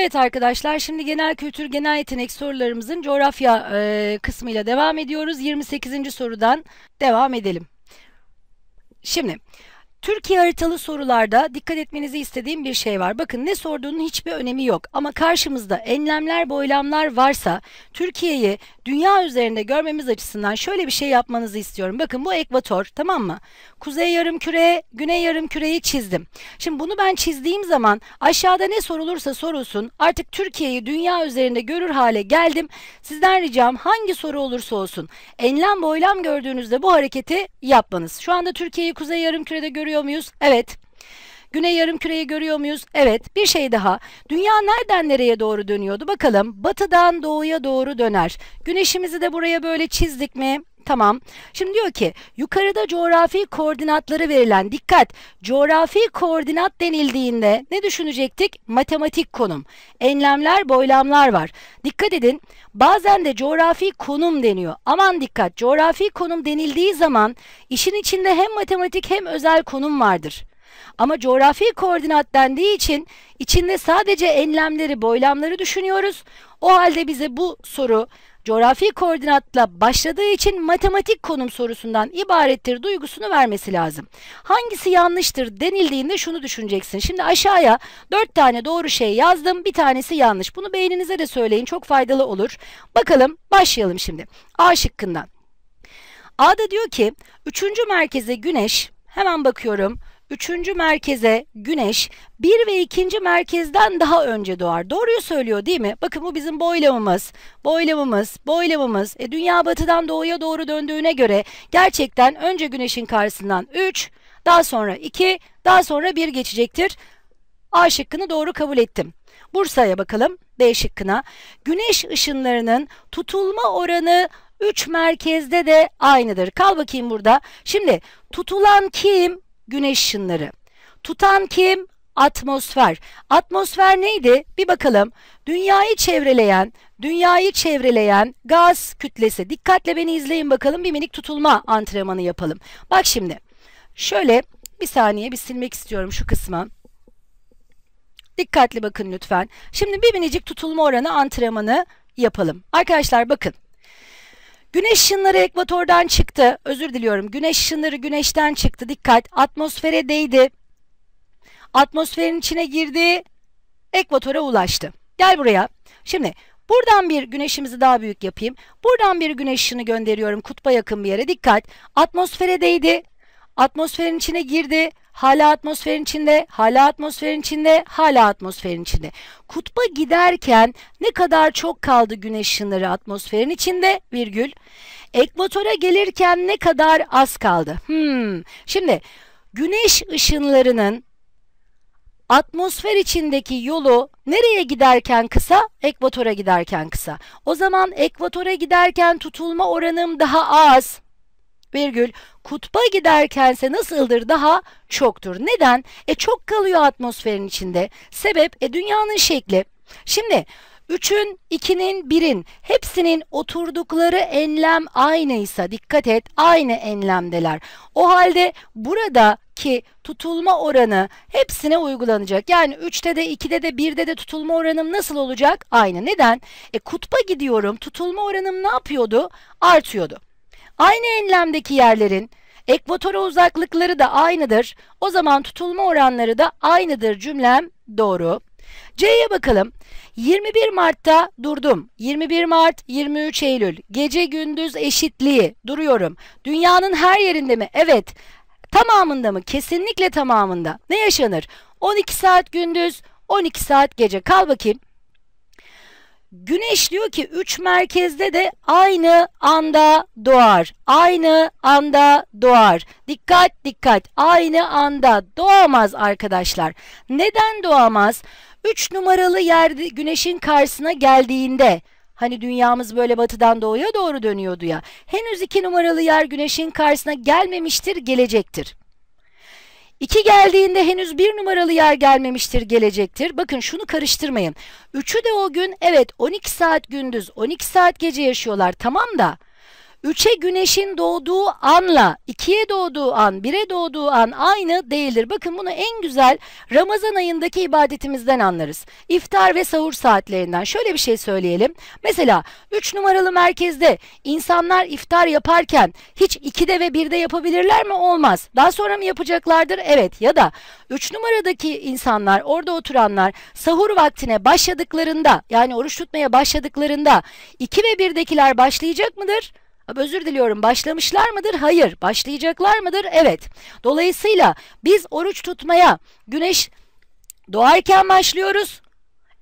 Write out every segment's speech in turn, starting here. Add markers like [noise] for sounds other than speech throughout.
Evet arkadaşlar şimdi genel kültür genel yetenek sorularımızın coğrafya e, kısmıyla devam ediyoruz. 28. sorudan devam edelim. Şimdi Türkiye haritalı sorularda dikkat etmenizi istediğim bir şey var. Bakın ne sorduğunun hiçbir önemi yok ama karşımızda enlemler, boylamlar varsa Türkiye'yi dünya üzerinde görmemiz açısından şöyle bir şey yapmanızı istiyorum. Bakın bu ekvator tamam mı? Kuzey yarım küre, güney yarım küreyi çizdim. Şimdi bunu ben çizdiğim zaman aşağıda ne sorulursa sorulsun artık Türkiye'yi dünya üzerinde görür hale geldim. Sizden ricam hangi soru olursa olsun enlem boylam gördüğünüzde bu hareketi yapmanız. Şu anda Türkiye'yi kuzey yarım kürede görüyorsunuz görüyor muyuz? Evet. Güney yarım küreyi görüyor muyuz? Evet. Bir şey daha. Dünya nereden nereye doğru dönüyordu? Bakalım. Batıdan doğuya doğru döner. Güneşimizi de buraya böyle çizdik mi? Tamam. Şimdi diyor ki yukarıda coğrafi koordinatları verilen dikkat coğrafi koordinat denildiğinde ne düşünecektik? Matematik konum. Enlemler boylamlar var. Dikkat edin bazen de coğrafi konum deniyor. Aman dikkat coğrafi konum denildiği zaman işin içinde hem matematik hem özel konum vardır. Ama coğrafi koordinat dendiği için içinde sadece enlemleri, boylamları düşünüyoruz. O halde bize bu soru coğrafi koordinatla başladığı için matematik konum sorusundan ibarettir duygusunu vermesi lazım. Hangisi yanlıştır denildiğinde şunu düşüneceksin. Şimdi aşağıya 4 tane doğru şey yazdım bir tanesi yanlış. Bunu beyninize de söyleyin çok faydalı olur. Bakalım başlayalım şimdi. A şıkkından. A'da diyor ki 3. merkeze güneş hemen bakıyorum üçüncü merkeze güneş bir ve ikinci merkezden daha önce doğar. Doğruyu söylüyor değil mi? Bakın bu bizim boylamımız, boylamımız, boylamımız. E, dünya batıdan doğuya doğru döndüğüne göre gerçekten önce güneşin karşısından 3, daha sonra 2, daha sonra 1 geçecektir. A şıkkını doğru kabul ettim. Bursa'ya bakalım B şıkkına. Güneş ışınlarının tutulma oranı 3 merkezde de aynıdır. Kal bakayım burada. Şimdi tutulan kim? güneş ışınları. Tutan kim? Atmosfer. Atmosfer neydi? Bir bakalım. Dünyayı çevreleyen, dünyayı çevreleyen gaz kütlesi. Dikkatle beni izleyin bakalım. Bir minik tutulma antrenmanı yapalım. Bak şimdi. Şöyle bir saniye bir silmek istiyorum şu kısmı. Dikkatli bakın lütfen. Şimdi bir minicik tutulma oranı antrenmanı yapalım. Arkadaşlar bakın. Güneş ışınları ekvatordan çıktı. Özür diliyorum. Güneş ışınları güneşten çıktı. Dikkat. Atmosfere değdi. Atmosferin içine girdi. Ekvatora ulaştı. Gel buraya. Şimdi Buradan bir güneşimizi daha büyük yapayım. Buradan bir güneş ışını gönderiyorum kutba yakın bir yere. Dikkat. Atmosfere değdi. Atmosferin içine girdi hala atmosferin içinde, hala atmosferin içinde, hala atmosferin içinde. Kutba giderken ne kadar çok kaldı güneş ışınları atmosferin içinde virgül. Ekvatora gelirken ne kadar az kaldı. Hmm. Şimdi güneş ışınlarının atmosfer içindeki yolu nereye giderken kısa? Ekvatora giderken kısa. O zaman ekvatora giderken tutulma oranım daha az virgül kutba giderkense nasıldır daha çoktur. Neden? E çok kalıyor atmosferin içinde. Sebep e dünyanın şekli. Şimdi 3'ün, 2'nin, 1'in hepsinin oturdukları enlem aynıysa dikkat et aynı enlemdeler. O halde buradaki tutulma oranı hepsine uygulanacak. Yani 3'te de 2'de de 1'de de tutulma oranım nasıl olacak? Aynı. Neden? E kutba gidiyorum tutulma oranım ne yapıyordu? Artıyordu. Aynı enlemdeki yerlerin ekvatora uzaklıkları da aynıdır. O zaman tutulma oranları da aynıdır cümlem doğru. C'ye bakalım. 21 Mart'ta durdum. 21 Mart, 23 Eylül. Gece gündüz eşitliği. Duruyorum. Dünyanın her yerinde mi? Evet. Tamamında mı? Kesinlikle tamamında. Ne yaşanır? 12 saat gündüz, 12 saat gece. Kal bakayım. Güneş diyor ki üç merkezde de aynı anda doğar. Aynı anda doğar. Dikkat dikkat aynı anda doğamaz arkadaşlar. Neden doğamaz? Üç numaralı yerde güneşin karşısına geldiğinde Hani dünyamız böyle batıdan doğuya doğru dönüyordu ya. Henüz iki numaralı yer güneşin karşısına gelmemiştir, gelecektir. 2 geldiğinde henüz bir numaralı yer gelmemiştir gelecektir. Bakın şunu karıştırmayın. Üçü de o gün evet 12 saat gündüz 12 saat gece yaşıyorlar tamam da 3'e güneşin doğduğu anla 2'ye doğduğu an, 1'e doğduğu an aynı değildir. Bakın bunu en güzel Ramazan ayındaki ibadetimizden anlarız. İftar ve sahur saatlerinden. Şöyle bir şey söyleyelim. Mesela 3 numaralı merkezde insanlar iftar yaparken hiç 2'de ve 1'de yapabilirler mi? Olmaz. Daha sonra mı yapacaklardır? Evet. Ya da 3 numaradaki insanlar, orada oturanlar sahur vaktine başladıklarında yani oruç tutmaya başladıklarında 2 ve 1'dekiler başlayacak mıdır? özür diliyorum başlamışlar mıdır? Hayır. Başlayacaklar mıdır? Evet. Dolayısıyla biz oruç tutmaya güneş doğarken başlıyoruz.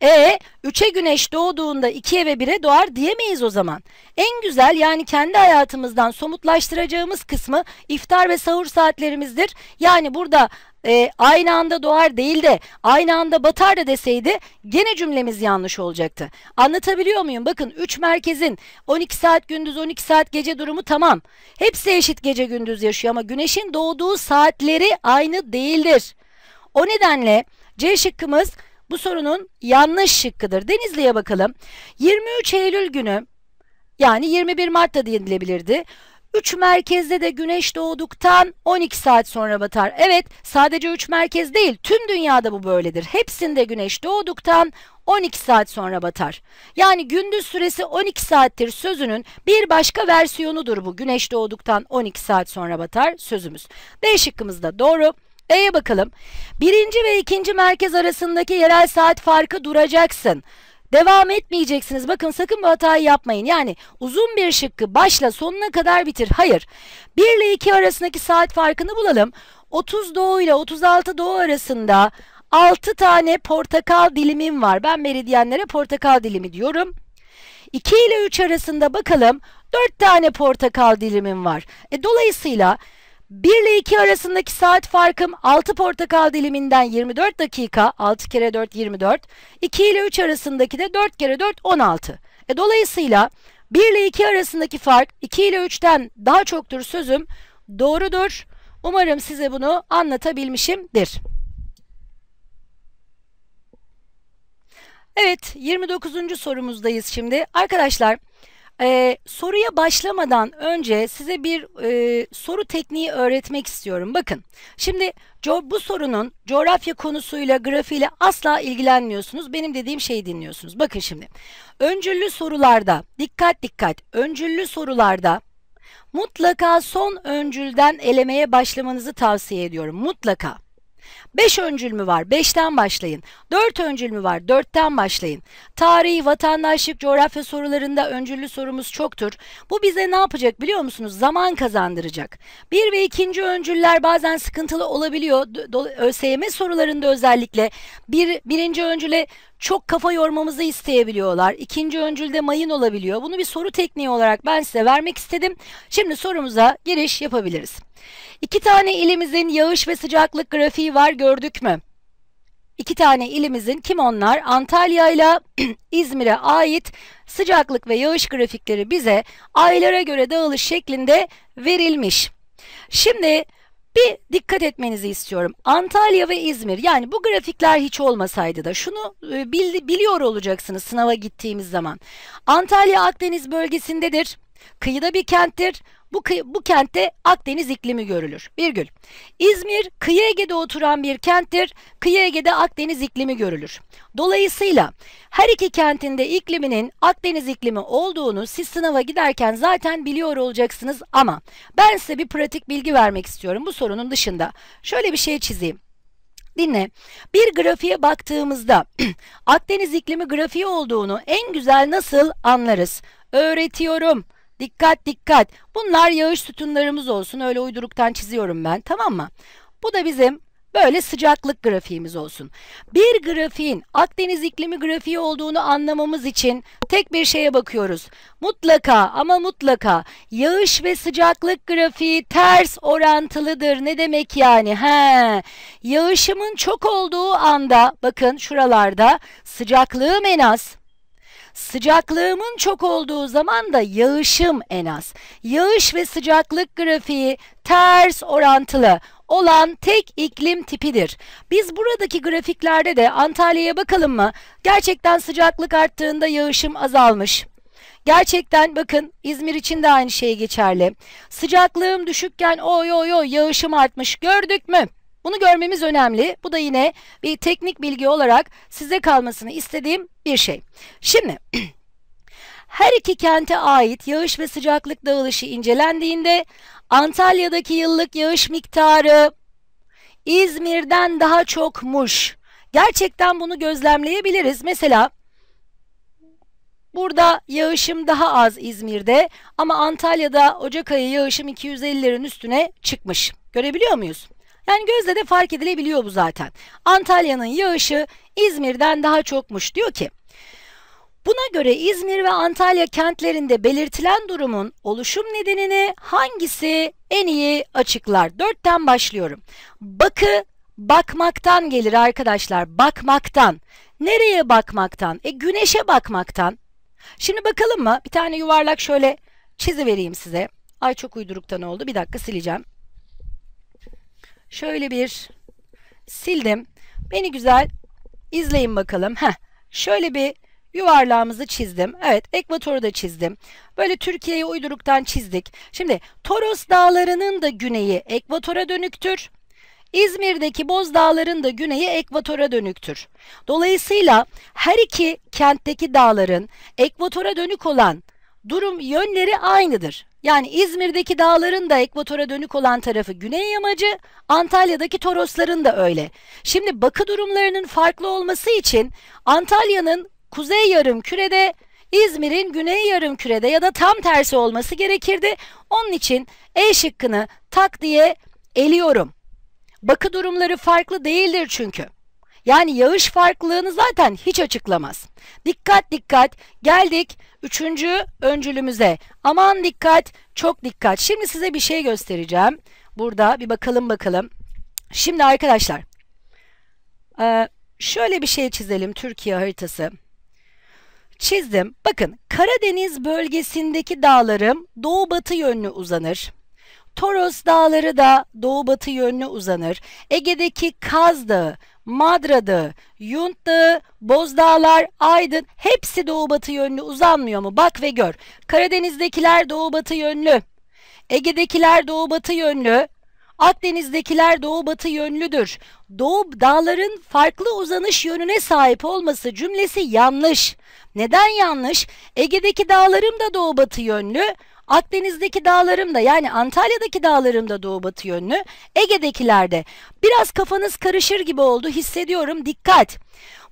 E 3'e güneş doğduğunda 2'ye ve 1'e doğar diyemeyiz o zaman. En güzel yani kendi hayatımızdan somutlaştıracağımız kısmı iftar ve sahur saatlerimizdir. Yani burada e, aynı anda doğar değil de aynı anda batar da deseydi gene cümlemiz yanlış olacaktı. Anlatabiliyor muyum? Bakın 3 merkezin 12 saat gündüz 12 saat gece durumu tamam. Hepsi eşit gece gündüz yaşıyor ama güneşin doğduğu saatleri aynı değildir. O nedenle C şıkkımız bu sorunun yanlış şıkkıdır. Denizli'ye bakalım. 23 Eylül günü yani 21 Mart'ta diyebilirdi. 3 merkezde de güneş doğduktan 12 saat sonra batar. Evet sadece 3 merkez değil tüm dünyada bu böyledir. Hepsinde güneş doğduktan 12 saat sonra batar. Yani gündüz süresi 12 saattir sözünün bir başka versiyonudur bu. Güneş doğduktan 12 saat sonra batar sözümüz. D şıkkımız da doğru. E'ye bakalım. Birinci ve ikinci merkez arasındaki yerel saat farkı duracaksın devam etmeyeceksiniz. Bakın sakın bu hatayı yapmayın. Yani uzun bir şıkkı başla sonuna kadar bitir. Hayır. 1 ile 2 arasındaki saat farkını bulalım. 30 doğu ile 36 doğu arasında 6 tane portakal dilimim var. Ben meridyenlere portakal dilimi diyorum. 2 ile 3 arasında bakalım 4 tane portakal dilimim var. E, dolayısıyla 1 ile 2 arasındaki saat farkım 6 portakal diliminden 24 dakika. 6 kere 4 24. 2 ile 3 arasındaki de 4 kere 4 16. E, dolayısıyla 1 ile 2 arasındaki fark 2 ile 3'ten daha çoktur sözüm doğrudur. Umarım size bunu anlatabilmişimdir. Evet 29. sorumuzdayız şimdi. Arkadaşlar ee, soruya başlamadan önce size bir e, soru tekniği öğretmek istiyorum. Bakın şimdi bu sorunun coğrafya konusuyla grafiğiyle asla ilgilenmiyorsunuz. Benim dediğim şeyi dinliyorsunuz. Bakın şimdi öncüllü sorularda dikkat dikkat öncüllü sorularda mutlaka son öncülden elemeye başlamanızı tavsiye ediyorum. Mutlaka. 5 öncül mü var? 5'ten başlayın. 4 öncül mü var? 4'ten başlayın. Tarih, vatandaşlık, coğrafya sorularında öncüllü sorumuz çoktur. Bu bize ne yapacak biliyor musunuz? Zaman kazandıracak. 1 ve 2. öncüller bazen sıkıntılı olabiliyor. ÖSYM sorularında özellikle 1. Bir, birinci öncüle çok kafa yormamızı isteyebiliyorlar. İkinci öncülde mayın olabiliyor. Bunu bir soru tekniği olarak ben size vermek istedim. Şimdi sorumuza giriş yapabiliriz. İki tane ilimizin yağış ve sıcaklık grafiği var gördük mü? İki tane ilimizin kim onlar? Antalya ile [clears throat] İzmir'e ait sıcaklık ve yağış grafikleri bize aylara göre dağılış şeklinde verilmiş. Şimdi bir dikkat etmenizi istiyorum. Antalya ve İzmir yani bu grafikler hiç olmasaydı da şunu e, bil, biliyor olacaksınız sınava gittiğimiz zaman. Antalya Akdeniz bölgesindedir. Kıyıda bir kenttir. Bu, bu kentte Akdeniz iklimi görülür. Virgül. İzmir kıyı Ege'de oturan bir kenttir. Kıyı Ege'de Akdeniz iklimi görülür. Dolayısıyla her iki kentinde ikliminin Akdeniz iklimi olduğunu siz sınava giderken zaten biliyor olacaksınız ama ben size bir pratik bilgi vermek istiyorum bu sorunun dışında. Şöyle bir şey çizeyim. Dinle. Bir grafiğe baktığımızda [clears throat] Akdeniz iklimi grafiği olduğunu en güzel nasıl anlarız? Öğretiyorum. Dikkat dikkat. Bunlar yağış sütunlarımız olsun. Öyle uyduruktan çiziyorum ben. Tamam mı? Bu da bizim Böyle sıcaklık grafiğimiz olsun. Bir grafiğin Akdeniz iklimi grafiği olduğunu anlamamız için tek bir şeye bakıyoruz. Mutlaka ama mutlaka yağış ve sıcaklık grafiği ters orantılıdır. Ne demek yani? He. Yağışımın çok olduğu anda bakın şuralarda sıcaklığım en az. Sıcaklığımın çok olduğu zaman da yağışım en az. Yağış ve sıcaklık grafiği ters orantılı olan tek iklim tipidir. Biz buradaki grafiklerde de Antalya'ya bakalım mı? Gerçekten sıcaklık arttığında yağışım azalmış. Gerçekten bakın İzmir için de aynı şey geçerli. Sıcaklığım düşükken oy oy oy yağışım artmış gördük mü? Bunu görmemiz önemli. Bu da yine bir teknik bilgi olarak size kalmasını istediğim bir şey. Şimdi [clears throat] her iki kente ait yağış ve sıcaklık dağılışı incelendiğinde Antalya'daki yıllık yağış miktarı İzmir'den daha çokmuş. Gerçekten bunu gözlemleyebiliriz. Mesela Burada yağışım daha az İzmir'de ama Antalya'da Ocak ayı yağışım 250'lerin üstüne çıkmış. Görebiliyor muyuz? Yani gözle de fark edilebiliyor bu zaten. Antalya'nın yağışı İzmir'den daha çokmuş diyor ki. Buna göre İzmir ve Antalya kentlerinde belirtilen durumun oluşum nedenini hangisi en iyi açıklar? Dörtten başlıyorum. Bakı bakmaktan gelir arkadaşlar. Bakmaktan. Nereye bakmaktan? E güneşe bakmaktan. Şimdi bakalım mı? Bir tane yuvarlak şöyle çizi vereyim size. Ay çok uyduruktan oldu. Bir dakika sileceğim. Şöyle bir sildim. Beni güzel izleyin bakalım. Heh, şöyle bir yuvarlağımızı çizdim. Evet, ekvatoru da çizdim. Böyle Türkiye'yi uyduruktan çizdik. Şimdi Toros Dağları'nın da güneyi ekvatora dönüktür. İzmir'deki Boz Dağların da güneyi ekvatora dönüktür. Dolayısıyla her iki kentteki dağların ekvatora dönük olan durum yönleri aynıdır. Yani İzmir'deki dağların da ekvatora dönük olan tarafı güney yamacı, Antalya'daki Torosların da öyle. Şimdi bakı durumlarının farklı olması için Antalya'nın kuzey yarım kürede İzmir'in güney yarım kürede ya da tam tersi olması gerekirdi. Onun için E şıkkını tak diye eliyorum. Bakı durumları farklı değildir çünkü. Yani yağış farklılığını zaten hiç açıklamaz. Dikkat dikkat geldik Üçüncü öncülümüze. Aman dikkat, çok dikkat. Şimdi size bir şey göstereceğim. Burada bir bakalım bakalım. Şimdi arkadaşlar, e, şöyle bir şey çizelim Türkiye haritası. Çizdim. Bakın Karadeniz bölgesindeki dağlarım doğu batı yönlü uzanır. Toros dağları da doğu batı yönlü uzanır. Ege'deki Kaz Dağı, Madradı, Yuntlu, Bozdağlar, Aydın hepsi doğu batı yönlü uzanmıyor mu? Bak ve gör. Karadeniz'dekiler doğu batı yönlü. Ege'dekiler doğu batı yönlü. Akdeniz'dekiler doğu batı yönlüdür. Doğu dağların farklı uzanış yönüne sahip olması cümlesi yanlış. Neden yanlış? Ege'deki dağlarım da doğu batı yönlü, Akdeniz'deki dağlarım da yani Antalya'daki dağlarım da doğu batı yönlü. Ege'dekilerde biraz kafanız karışır gibi oldu hissediyorum. Dikkat.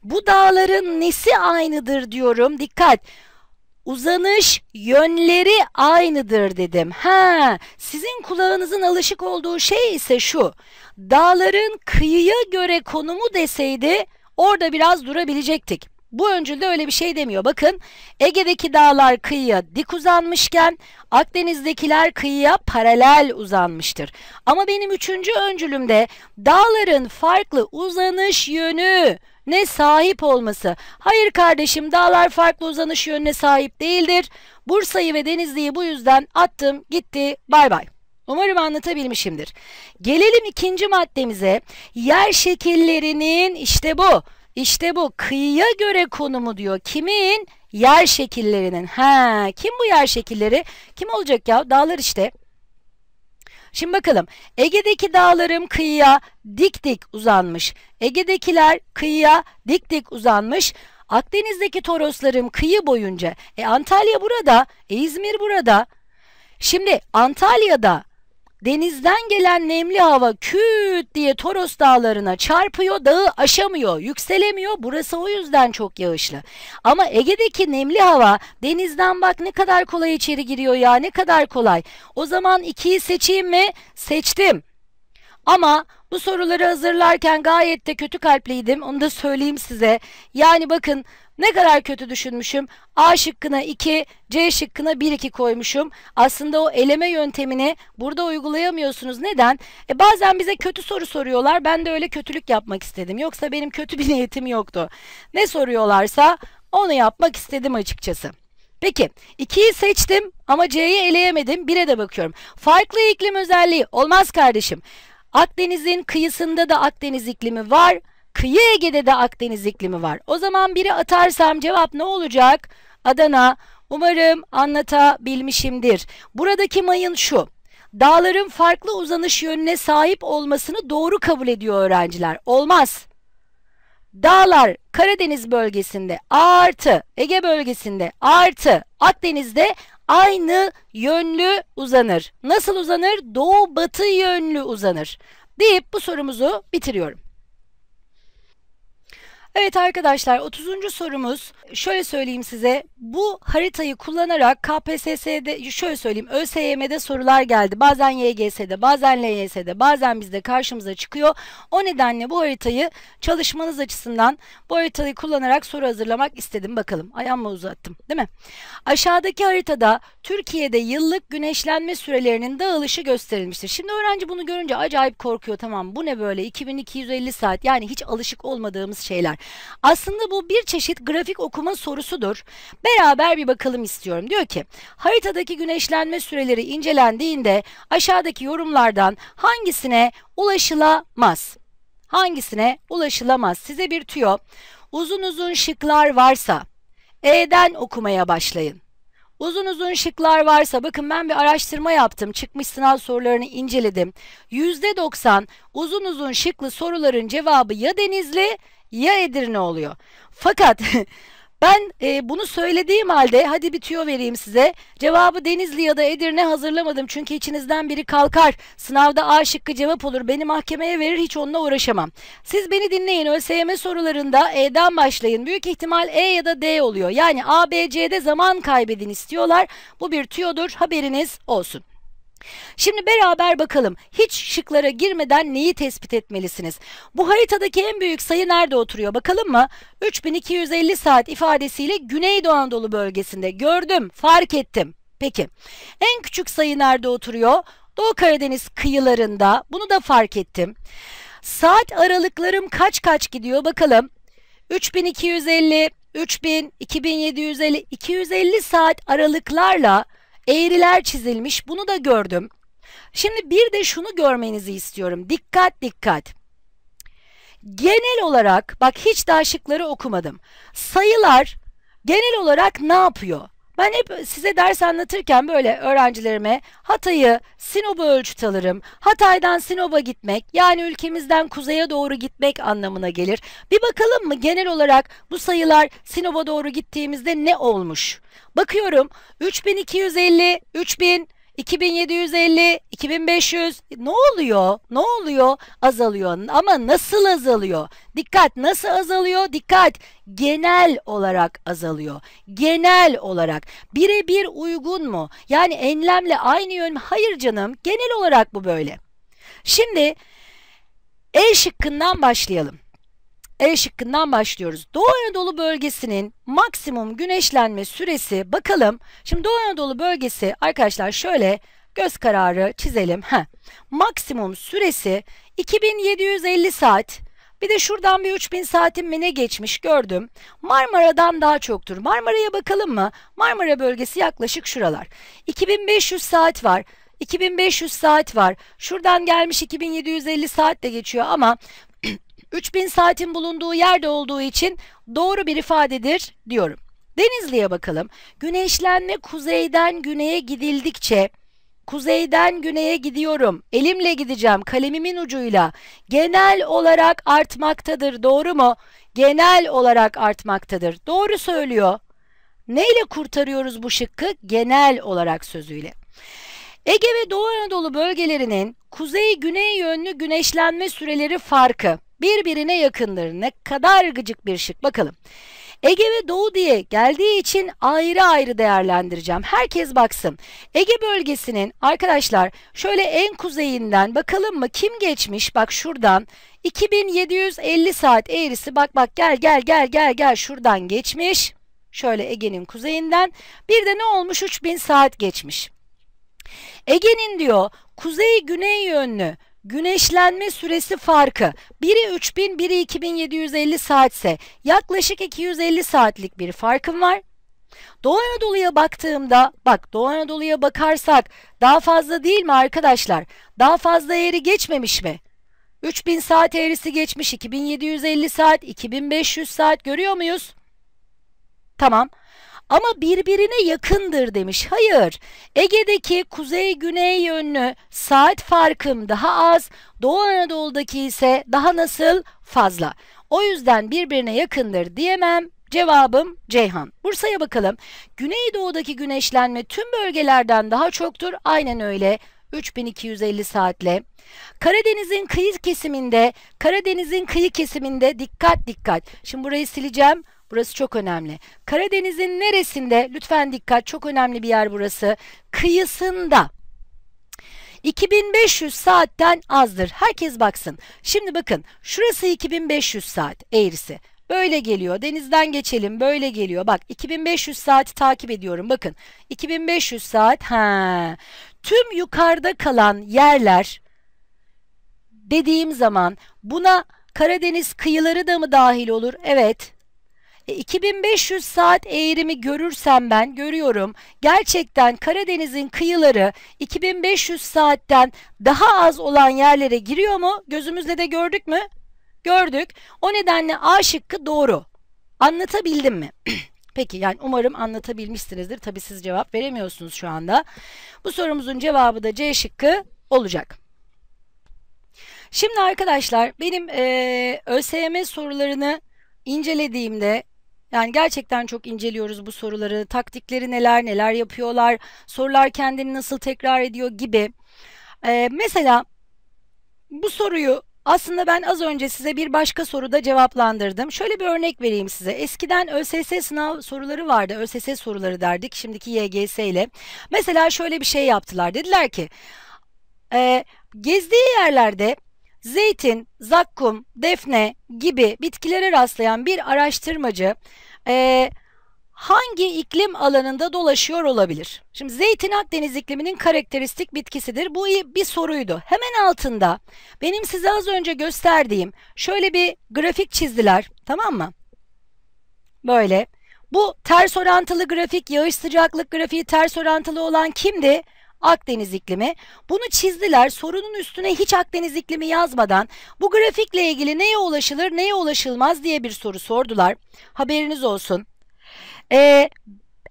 Bu dağların nesi aynıdır diyorum. Dikkat uzanış yönleri aynıdır dedim. Ha, sizin kulağınızın alışık olduğu şey ise şu. Dağların kıyıya göre konumu deseydi orada biraz durabilecektik. Bu öncülde öyle bir şey demiyor. Bakın Ege'deki dağlar kıyıya dik uzanmışken Akdeniz'dekiler kıyıya paralel uzanmıştır. Ama benim üçüncü öncülümde dağların farklı uzanış yönü ne sahip olması. Hayır kardeşim dağlar farklı uzanış yönüne sahip değildir. Bursa'yı ve Denizli'yi bu yüzden attım gitti bay bay. Umarım anlatabilmişimdir. Gelelim ikinci maddemize. Yer şekillerinin işte bu işte bu kıyıya göre konumu diyor. Kimin? Yer şekillerinin. Ha, kim bu yer şekilleri? Kim olacak ya? Dağlar işte. Şimdi bakalım. Ege'deki dağlarım kıyıya dik dik uzanmış. Ege'dekiler kıyıya dik dik uzanmış. Akdeniz'deki toroslarım kıyı boyunca. E Antalya burada, e İzmir burada. Şimdi Antalya'da Denizden gelen nemli hava küt diye Toros dağlarına çarpıyor, dağı aşamıyor, yükselemiyor. Burası o yüzden çok yağışlı. Ama Ege'deki nemli hava denizden bak ne kadar kolay içeri giriyor ya, ne kadar kolay. O zaman 2'yi seçeyim mi? Seçtim. Ama bu soruları hazırlarken gayet de kötü kalpliydim. Onu da söyleyeyim size. Yani bakın ne kadar kötü düşünmüşüm. A şıkkına 2, C şıkkına 1 2 koymuşum. Aslında o eleme yöntemini burada uygulayamıyorsunuz. Neden? E bazen bize kötü soru soruyorlar. Ben de öyle kötülük yapmak istedim. Yoksa benim kötü bir niyetim yoktu. Ne soruyorlarsa onu yapmak istedim açıkçası. Peki 2'yi seçtim ama C'yi eleyemedim. 1'e de bakıyorum. Farklı iklim özelliği olmaz kardeşim. Akdeniz'in kıyısında da Akdeniz iklimi var. Kıyı Ege'de de Akdeniz iklimi var. O zaman biri atarsam cevap ne olacak? Adana. Umarım anlatabilmişimdir. Buradaki mayın şu. Dağların farklı uzanış yönüne sahip olmasını doğru kabul ediyor öğrenciler. Olmaz. Dağlar Karadeniz bölgesinde artı, Ege bölgesinde artı, Akdeniz'de aynı yönlü uzanır. Nasıl uzanır? Doğu batı yönlü uzanır deyip bu sorumuzu bitiriyorum. Evet arkadaşlar 30. sorumuz şöyle söyleyeyim size bu haritayı kullanarak KPSS'de şöyle söyleyeyim ÖSYM'de sorular geldi bazen YGS'de bazen LYS'de bazen bizde karşımıza çıkıyor o nedenle bu haritayı çalışmanız açısından bu haritayı kullanarak soru hazırlamak istedim bakalım ayağımı uzattım değil mi? Aşağıdaki haritada Türkiye'de yıllık güneşlenme sürelerinin dağılışı gösterilmiştir. Şimdi öğrenci bunu görünce acayip korkuyor tamam bu ne böyle 2250 saat yani hiç alışık olmadığımız şeyler. Aslında bu bir çeşit grafik okuma sorusudur. Beraber bir bakalım istiyorum. Diyor ki haritadaki güneşlenme süreleri incelendiğinde aşağıdaki yorumlardan hangisine ulaşılamaz? Hangisine ulaşılamaz? Size bir tüyo. Uzun uzun şıklar varsa E'den okumaya başlayın. Uzun uzun şıklar varsa bakın ben bir araştırma yaptım. Çıkmış sınav sorularını inceledim. %90 uzun uzun şıklı soruların cevabı ya denizli ya Edirne oluyor. Fakat [laughs] ben e, bunu söylediğim halde hadi bir tüyo vereyim size. Cevabı Denizli ya da Edirne hazırlamadım. Çünkü içinizden biri kalkar. Sınavda A şıkkı cevap olur. Beni mahkemeye verir hiç onunla uğraşamam. Siz beni dinleyin. ÖSYM sorularında E'den başlayın. Büyük ihtimal E ya da D oluyor. Yani A, B, C'de zaman kaybedin istiyorlar. Bu bir tüyodur. Haberiniz olsun. Şimdi beraber bakalım hiç şıklara girmeden neyi tespit etmelisiniz? Bu haritadaki en büyük sayı nerede oturuyor bakalım mı? 3250 saat ifadesiyle Güneydoğu Anadolu bölgesinde gördüm fark ettim. Peki en küçük sayı nerede oturuyor? Doğu Karadeniz kıyılarında bunu da fark ettim. Saat aralıklarım kaç kaç gidiyor bakalım. 3250, 3000, 2750, 250 saat aralıklarla eğriler çizilmiş. Bunu da gördüm. Şimdi bir de şunu görmenizi istiyorum. Dikkat dikkat. Genel olarak bak hiç daha şıkları okumadım. Sayılar genel olarak ne yapıyor? Ben hep size ders anlatırken böyle öğrencilerime Hatay'ı Sinop'a ölçüt alırım. Hatay'dan Sinop'a gitmek yani ülkemizden kuzeye doğru gitmek anlamına gelir. Bir bakalım mı genel olarak bu sayılar Sinop'a doğru gittiğimizde ne olmuş? Bakıyorum 3250, 3000, 2750, 2500 ne oluyor? Ne oluyor? Azalıyor. Ama nasıl azalıyor? Dikkat nasıl azalıyor? Dikkat genel olarak azalıyor. Genel olarak birebir uygun mu? Yani enlemle aynı yön mü? Hayır canım. Genel olarak bu böyle. Şimdi E şıkkından başlayalım. E şıkkından başlıyoruz. Doğu Anadolu bölgesinin maksimum güneşlenme süresi bakalım. Şimdi Doğu Anadolu bölgesi arkadaşlar şöyle göz kararı çizelim. Heh. Maksimum süresi 2750 saat. Bir de şuradan bir 3000 saatin mi ne geçmiş gördüm. Marmara'dan daha çoktur. Marmara'ya bakalım mı? Marmara bölgesi yaklaşık şuralar. 2500 saat var. 2500 saat var. Şuradan gelmiş 2750 saatle geçiyor ama 3000 saatin bulunduğu yerde olduğu için doğru bir ifadedir diyorum. Denizli'ye bakalım. Güneşlenme kuzeyden güneye gidildikçe kuzeyden güneye gidiyorum. Elimle gideceğim kalemimin ucuyla. Genel olarak artmaktadır. Doğru mu? Genel olarak artmaktadır. Doğru söylüyor. Neyle kurtarıyoruz bu şıkkı? Genel olarak sözüyle. Ege ve Doğu Anadolu bölgelerinin kuzey-güney yönlü güneşlenme süreleri farkı birbirine yakındır. Ne kadar gıcık bir şık bakalım. Ege ve Doğu diye geldiği için ayrı ayrı değerlendireceğim. Herkes baksın. Ege bölgesinin arkadaşlar şöyle en kuzeyinden bakalım mı kim geçmiş? Bak şuradan 2750 saat eğrisi bak bak gel gel gel gel gel şuradan geçmiş. Şöyle Ege'nin kuzeyinden bir de ne olmuş 3000 saat geçmiş. Ege'nin diyor kuzey güney yönlü Güneşlenme süresi farkı biri 3000 biri 2750 saatse yaklaşık 250 saatlik bir farkım var. Doğu Anadolu'ya baktığımda bak Doğu Anadolu'ya bakarsak daha fazla değil mi arkadaşlar? Daha fazla eğri geçmemiş mi? 3000 saat eğrisi geçmiş 2750 saat 2500 saat görüyor muyuz? Tamam ama birbirine yakındır demiş. Hayır. Ege'deki kuzey-güney yönlü saat farkım daha az, Doğu Anadolu'daki ise daha nasıl fazla. O yüzden birbirine yakındır diyemem. Cevabım Ceyhan. Bursa'ya bakalım. Güneydoğu'daki güneşlenme tüm bölgelerden daha çoktur. Aynen öyle. 3250 saatle. Karadeniz'in kıyı kesiminde, Karadeniz'in kıyı kesiminde dikkat dikkat. Şimdi burayı sileceğim. Burası çok önemli. Karadeniz'in neresinde? Lütfen dikkat. Çok önemli bir yer burası. Kıyısında. 2500 saatten azdır. Herkes baksın. Şimdi bakın. Şurası 2500 saat eğrisi. Böyle geliyor. Denizden geçelim. Böyle geliyor. Bak 2500 saati takip ediyorum. Bakın. 2500 saat. Ha. Tüm yukarıda kalan yerler dediğim zaman buna Karadeniz kıyıları da mı dahil olur? Evet. 2500 e, saat eğrimi görürsem ben görüyorum. Gerçekten Karadeniz'in kıyıları 2500 saatten daha az olan yerlere giriyor mu? Gözümüzle de gördük mü? Gördük. O nedenle A şıkkı doğru. Anlatabildim mi? [clears throat] Peki yani umarım anlatabilmişsinizdir. Tabi siz cevap veremiyorsunuz şu anda. Bu sorumuzun cevabı da C şıkkı olacak. Şimdi arkadaşlar benim e, ÖSYM sorularını incelediğimde yani gerçekten çok inceliyoruz bu soruları. Taktikleri neler, neler yapıyorlar, sorular kendini nasıl tekrar ediyor gibi. Ee, mesela bu soruyu aslında ben az önce size bir başka soruda cevaplandırdım. Şöyle bir örnek vereyim size. Eskiden ÖSS sınav soruları vardı. ÖSS soruları derdik şimdiki YGS ile. Mesela şöyle bir şey yaptılar. Dediler ki e, gezdiği yerlerde zeytin, zakkum, defne gibi bitkilere rastlayan bir araştırmacı e, hangi iklim alanında dolaşıyor olabilir? Şimdi zeytin Akdeniz ikliminin karakteristik bitkisidir. Bu bir soruydu. Hemen altında benim size az önce gösterdiğim şöyle bir grafik çizdiler. Tamam mı? Böyle. Bu ters orantılı grafik, yağış sıcaklık grafiği ters orantılı olan kimdi? Akdeniz iklimi. Bunu çizdiler. Sorunun üstüne hiç Akdeniz iklimi yazmadan bu grafikle ilgili neye ulaşılır neye ulaşılmaz diye bir soru sordular. Haberiniz olsun. Ee,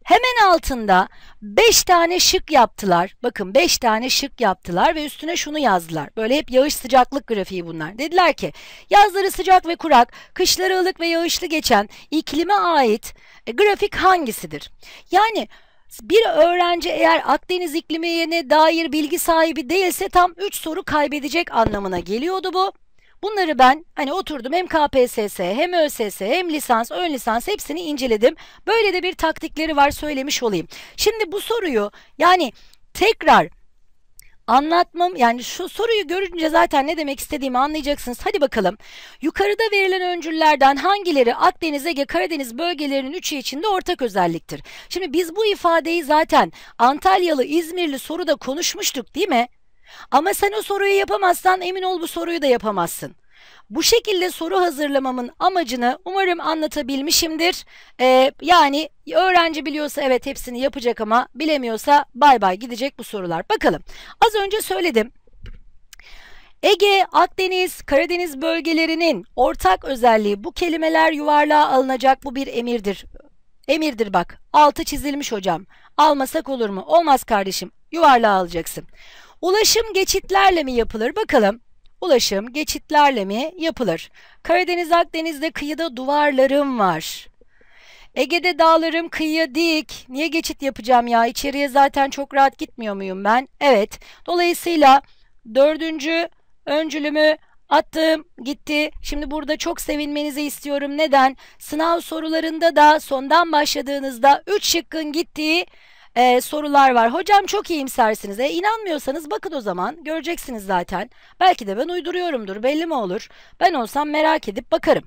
hemen altında 5 tane şık yaptılar. Bakın 5 tane şık yaptılar ve üstüne şunu yazdılar. Böyle hep yağış sıcaklık grafiği bunlar. Dediler ki yazları sıcak ve kurak, kışları ılık ve yağışlı geçen iklime ait e, grafik hangisidir? Yani bir öğrenci eğer Akdeniz iklimine dair bilgi sahibi değilse tam 3 soru kaybedecek anlamına geliyordu bu. Bunları ben hani oturdum hem KPSS hem ÖSS hem lisans ön lisans hepsini inceledim. Böyle de bir taktikleri var söylemiş olayım. Şimdi bu soruyu yani tekrar anlatmam yani şu soruyu görünce zaten ne demek istediğimi anlayacaksınız. Hadi bakalım. Yukarıda verilen öncüllerden hangileri Akdeniz, Ege, Karadeniz bölgelerinin üçü içinde ortak özelliktir? Şimdi biz bu ifadeyi zaten Antalyalı, İzmirli soruda konuşmuştuk değil mi? Ama sen o soruyu yapamazsan emin ol bu soruyu da yapamazsın. Bu şekilde soru hazırlamamın amacını umarım anlatabilmişimdir. Ee, yani öğrenci biliyorsa evet hepsini yapacak ama bilemiyorsa bay bay gidecek bu sorular. Bakalım az önce söyledim. Ege, Akdeniz, Karadeniz bölgelerinin ortak özelliği bu kelimeler yuvarlığa alınacak bu bir emirdir. Emirdir bak. Altı çizilmiş hocam. Almasak olur mu? Olmaz kardeşim. Yuvarlığa alacaksın. Ulaşım geçitlerle mi yapılır? Bakalım. Ulaşım geçitlerle mi yapılır? Karadeniz Akdeniz'de kıyıda duvarlarım var. Ege'de dağlarım kıyıya dik. Niye geçit yapacağım ya? İçeriye zaten çok rahat gitmiyor muyum ben? Evet. Dolayısıyla dördüncü öncülümü attım gitti. Şimdi burada çok sevinmenizi istiyorum. Neden? Sınav sorularında da sondan başladığınızda 3 şıkkın gittiği e, sorular var. Hocam çok iyimsersiniz. E inanmıyorsanız bakın o zaman göreceksiniz zaten. Belki de ben uyduruyorumdur belli mi olur? Ben olsam merak edip bakarım.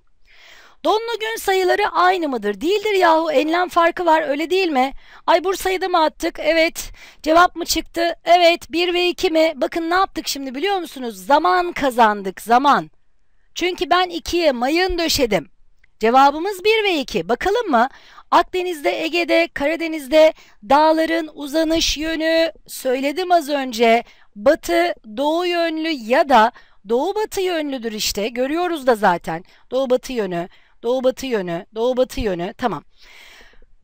Donlu gün sayıları aynı mıdır? Değildir yahu enlem farkı var öyle değil mi? Ay Bursa'yı da mı attık? Evet. Cevap mı çıktı? Evet. 1 ve 2 mi? Bakın ne yaptık şimdi biliyor musunuz? Zaman kazandık zaman. Çünkü ben 2'ye mayın döşedim. Cevabımız 1 ve 2. Bakalım mı? Akdeniz'de, Ege'de, Karadeniz'de dağların uzanış yönü söyledim az önce. Batı, doğu yönlü ya da doğu batı yönlüdür işte. Görüyoruz da zaten. Doğu batı yönü, doğu batı yönü, doğu batı yönü. Tamam.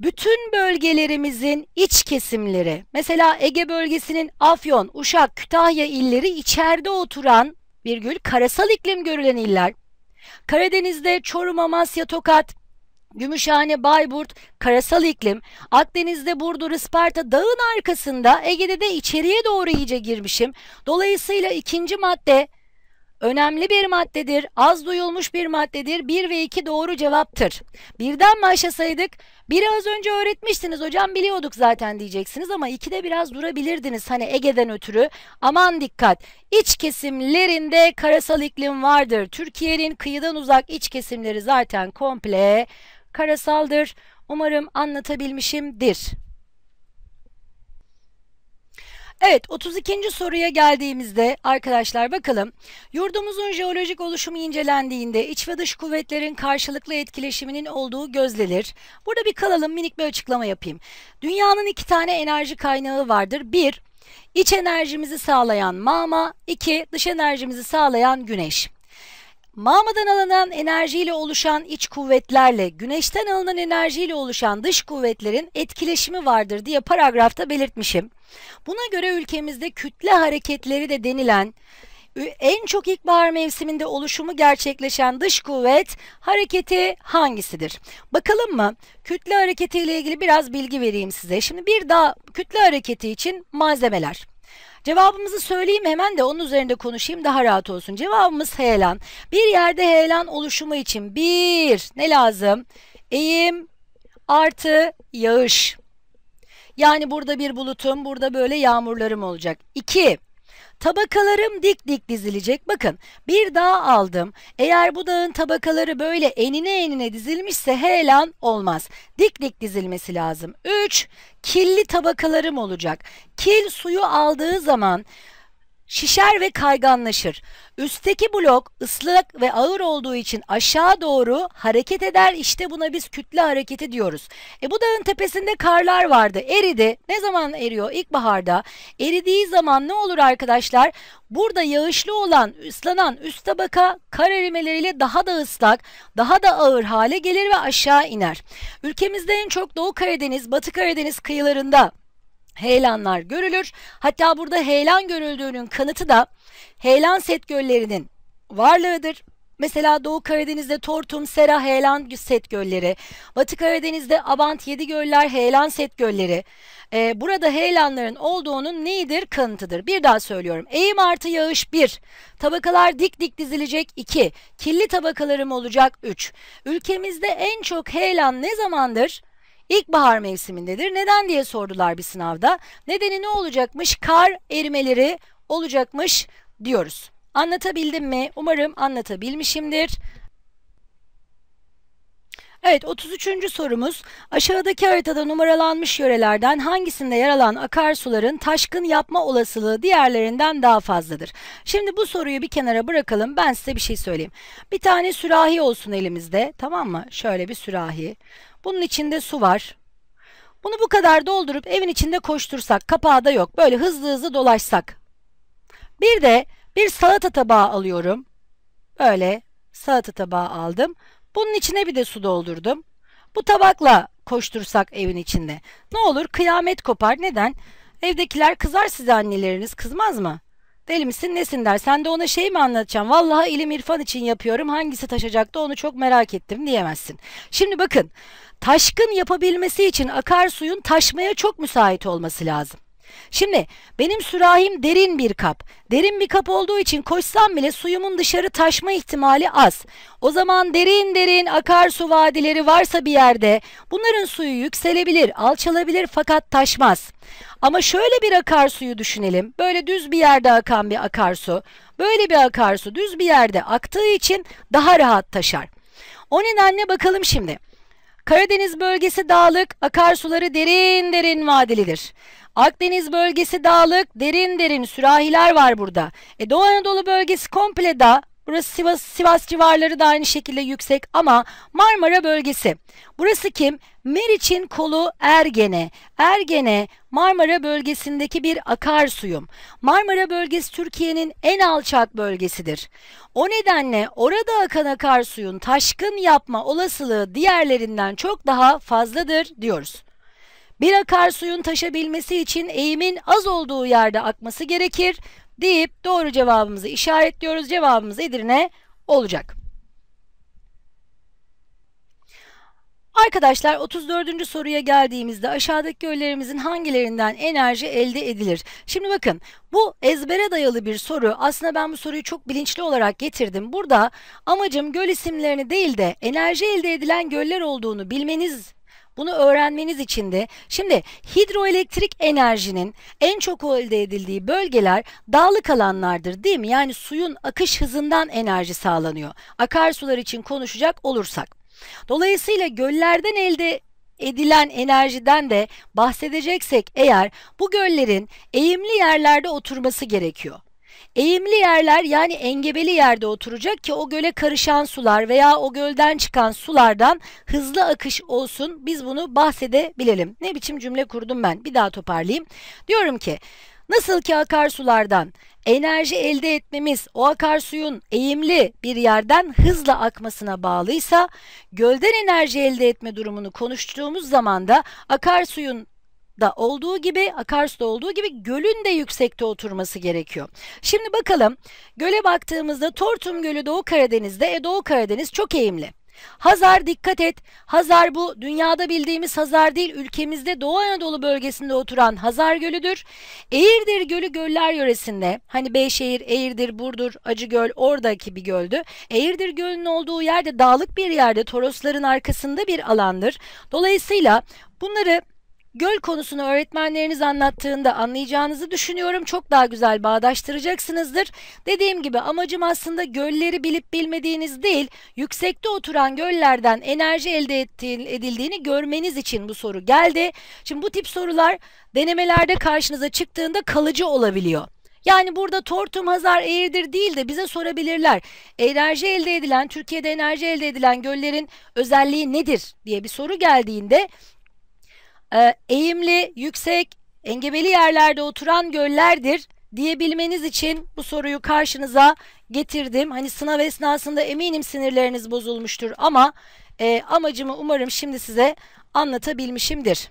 Bütün bölgelerimizin iç kesimleri, mesela Ege bölgesinin Afyon, Uşak, Kütahya illeri içeride oturan virgül karasal iklim görülen iller. Karadeniz'de Çorum, Amasya, Tokat, Gümüşhane, Bayburt, karasal iklim, Akdeniz'de Burdur, Isparta, dağın arkasında Ege'de de içeriye doğru iyice girmişim. Dolayısıyla ikinci madde önemli bir maddedir, az duyulmuş bir maddedir. 1 ve 2 doğru cevaptır. Birden başlasaydık, biri az önce öğretmiştiniz hocam biliyorduk zaten diyeceksiniz ama 2'de biraz durabilirdiniz hani Ege'den ötürü. Aman dikkat, iç kesimlerinde karasal iklim vardır. Türkiye'nin kıyıdan uzak iç kesimleri zaten komple karasaldır. Umarım anlatabilmişimdir. Evet 32. soruya geldiğimizde arkadaşlar bakalım. Yurdumuzun jeolojik oluşumu incelendiğinde iç ve dış kuvvetlerin karşılıklı etkileşiminin olduğu gözlenir. Burada bir kalalım minik bir açıklama yapayım. Dünyanın iki tane enerji kaynağı vardır. Bir, iç enerjimizi sağlayan mama, iki, dış enerjimizi sağlayan güneş. Mağmadan alınan enerjiyle oluşan iç kuvvetlerle güneşten alınan enerjiyle oluşan dış kuvvetlerin etkileşimi vardır diye paragrafta belirtmişim. Buna göre ülkemizde kütle hareketleri de denilen en çok ilkbahar mevsiminde oluşumu gerçekleşen dış kuvvet hareketi hangisidir? Bakalım mı? Kütle hareketi ile ilgili biraz bilgi vereyim size. Şimdi bir daha kütle hareketi için malzemeler. Cevabımızı söyleyeyim hemen de onun üzerinde konuşayım daha rahat olsun. Cevabımız heyelan. Bir yerde heyelan oluşumu için bir ne lazım? Eğim artı yağış. Yani burada bir bulutum, burada böyle yağmurlarım olacak. 2. Tabakalarım dik dik dizilecek. Bakın bir dağ aldım. Eğer bu dağın tabakaları böyle enine enine dizilmişse heyelan olmaz. Dik dik dizilmesi lazım. 3. Killi tabakalarım olacak. Kil suyu aldığı zaman şişer ve kayganlaşır. Üstteki blok ıslak ve ağır olduğu için aşağı doğru hareket eder. İşte buna biz kütle hareketi diyoruz. E bu dağın tepesinde karlar vardı. Eridi. Ne zaman eriyor? İlkbaharda. Eridiği zaman ne olur arkadaşlar? Burada yağışlı olan, ıslanan üst tabaka kar erimeleriyle daha da ıslak, daha da ağır hale gelir ve aşağı iner. Ülkemizde en çok Doğu Karadeniz, Batı Karadeniz kıyılarında heyelanlar görülür. Hatta burada heyelan görüldüğünün kanıtı da heyelan set göllerinin varlığıdır. Mesela Doğu Karadeniz'de Tortum, Sera, Heyelan set gölleri. Batı Karadeniz'de Abant, Yedi Göller, Heyelan set gölleri. Ee, burada heyelanların olduğunun neyidir? Kanıtıdır. Bir daha söylüyorum. Eğim artı yağış 1. Tabakalar dik dik dizilecek 2. Killi tabakalarım olacak 3. Ülkemizde en çok heyelan ne zamandır? ilkbahar mevsimindedir. Neden diye sordular bir sınavda. Nedeni ne olacakmış? Kar erimeleri olacakmış diyoruz. Anlatabildim mi? Umarım anlatabilmişimdir. Evet 33. sorumuz aşağıdaki haritada numaralanmış yörelerden hangisinde yer alan akarsuların taşkın yapma olasılığı diğerlerinden daha fazladır? Şimdi bu soruyu bir kenara bırakalım ben size bir şey söyleyeyim. Bir tane sürahi olsun elimizde tamam mı? Şöyle bir sürahi. Bunun içinde su var. Bunu bu kadar doldurup evin içinde koştursak kapağı da yok böyle hızlı hızlı dolaşsak. Bir de bir salata tabağı alıyorum. Böyle salata tabağı aldım. Bunun içine bir de su doldurdum. Bu tabakla koştursak evin içinde. Ne olur kıyamet kopar. Neden? Evdekiler kızar size anneleriniz kızmaz mı? Deli misin nesin der. Sen de ona şey mi anlatacaksın? Vallahi ilim irfan için yapıyorum. Hangisi taşacak da onu çok merak ettim diyemezsin. Şimdi bakın taşkın yapabilmesi için akarsuyun taşmaya çok müsait olması lazım. Şimdi benim sürahim derin bir kap. Derin bir kap olduğu için koşsam bile suyumun dışarı taşma ihtimali az. O zaman derin derin akarsu vadileri varsa bir yerde bunların suyu yükselebilir, alçalabilir fakat taşmaz. Ama şöyle bir akarsuyu düşünelim. Böyle düz bir yerde akan bir akarsu. Böyle bir akarsu düz bir yerde aktığı için daha rahat taşar. O nedenle bakalım şimdi. Karadeniz bölgesi dağlık, akarsuları derin derin vadilidir. Akdeniz bölgesi dağlık, derin derin sürahiler var burada. E, Doğu Anadolu bölgesi komple dağ, Burası Sivas, Sivas civarları da aynı şekilde yüksek ama Marmara bölgesi. Burası kim? Meriç'in kolu Ergene. Ergene Marmara bölgesindeki bir akarsuyum. Marmara bölgesi Türkiye'nin en alçak bölgesidir. O nedenle orada akan akarsuyun taşkın yapma olasılığı diğerlerinden çok daha fazladır diyoruz. Bir akarsuyun taşabilmesi için eğimin az olduğu yerde akması gerekir deyip doğru cevabımızı işaretliyoruz. Cevabımız Edirne olacak. Arkadaşlar 34. soruya geldiğimizde aşağıdaki göllerimizin hangilerinden enerji elde edilir? Şimdi bakın bu ezbere dayalı bir soru. Aslında ben bu soruyu çok bilinçli olarak getirdim. Burada amacım göl isimlerini değil de enerji elde edilen göller olduğunu bilmeniz bunu öğrenmeniz için de şimdi hidroelektrik enerjinin en çok elde edildiği bölgeler dağlık alanlardır değil mi? Yani suyun akış hızından enerji sağlanıyor. Akarsular için konuşacak olursak. Dolayısıyla göllerden elde edilen enerjiden de bahsedeceksek eğer bu göllerin eğimli yerlerde oturması gerekiyor. Eğimli yerler yani engebeli yerde oturacak ki o göle karışan sular veya o gölden çıkan sulardan hızlı akış olsun. Biz bunu bahsedebilelim. Ne biçim cümle kurdum ben? Bir daha toparlayayım. Diyorum ki Nasıl ki akarsulardan enerji elde etmemiz o akarsuyun eğimli bir yerden hızla akmasına bağlıysa, gölden enerji elde etme durumunu konuştuğumuz zaman da akarsuyun da olduğu gibi akarsuda olduğu gibi gölün de yüksekte oturması gerekiyor. Şimdi bakalım göle baktığımızda Tortum Gölü Doğu Karadeniz'de e Doğu Karadeniz çok eğimli. Hazar dikkat et. Hazar bu dünyada bildiğimiz Hazar değil ülkemizde Doğu Anadolu bölgesinde oturan Hazar Gölü'dür. Eğirdir Gölü göller yöresinde hani Beyşehir, Eğirdir, Burdur, Acıgöl oradaki bir göldü. Eğirdir Gölü'nün olduğu yerde dağlık bir yerde Torosların arkasında bir alandır. Dolayısıyla bunları göl konusunu öğretmenleriniz anlattığında anlayacağınızı düşünüyorum. Çok daha güzel bağdaştıracaksınızdır. Dediğim gibi amacım aslında gölleri bilip bilmediğiniz değil, yüksekte oturan göllerden enerji elde edildiğini görmeniz için bu soru geldi. Şimdi bu tip sorular denemelerde karşınıza çıktığında kalıcı olabiliyor. Yani burada tortum hazar eğirdir değil de bize sorabilirler. Enerji elde edilen, Türkiye'de enerji elde edilen göllerin özelliği nedir diye bir soru geldiğinde ee, eğimli, yüksek, engebeli yerlerde oturan göllerdir diyebilmeniz için bu soruyu karşınıza getirdim. Hani sınav esnasında eminim sinirleriniz bozulmuştur ama e, amacımı umarım şimdi size anlatabilmişimdir.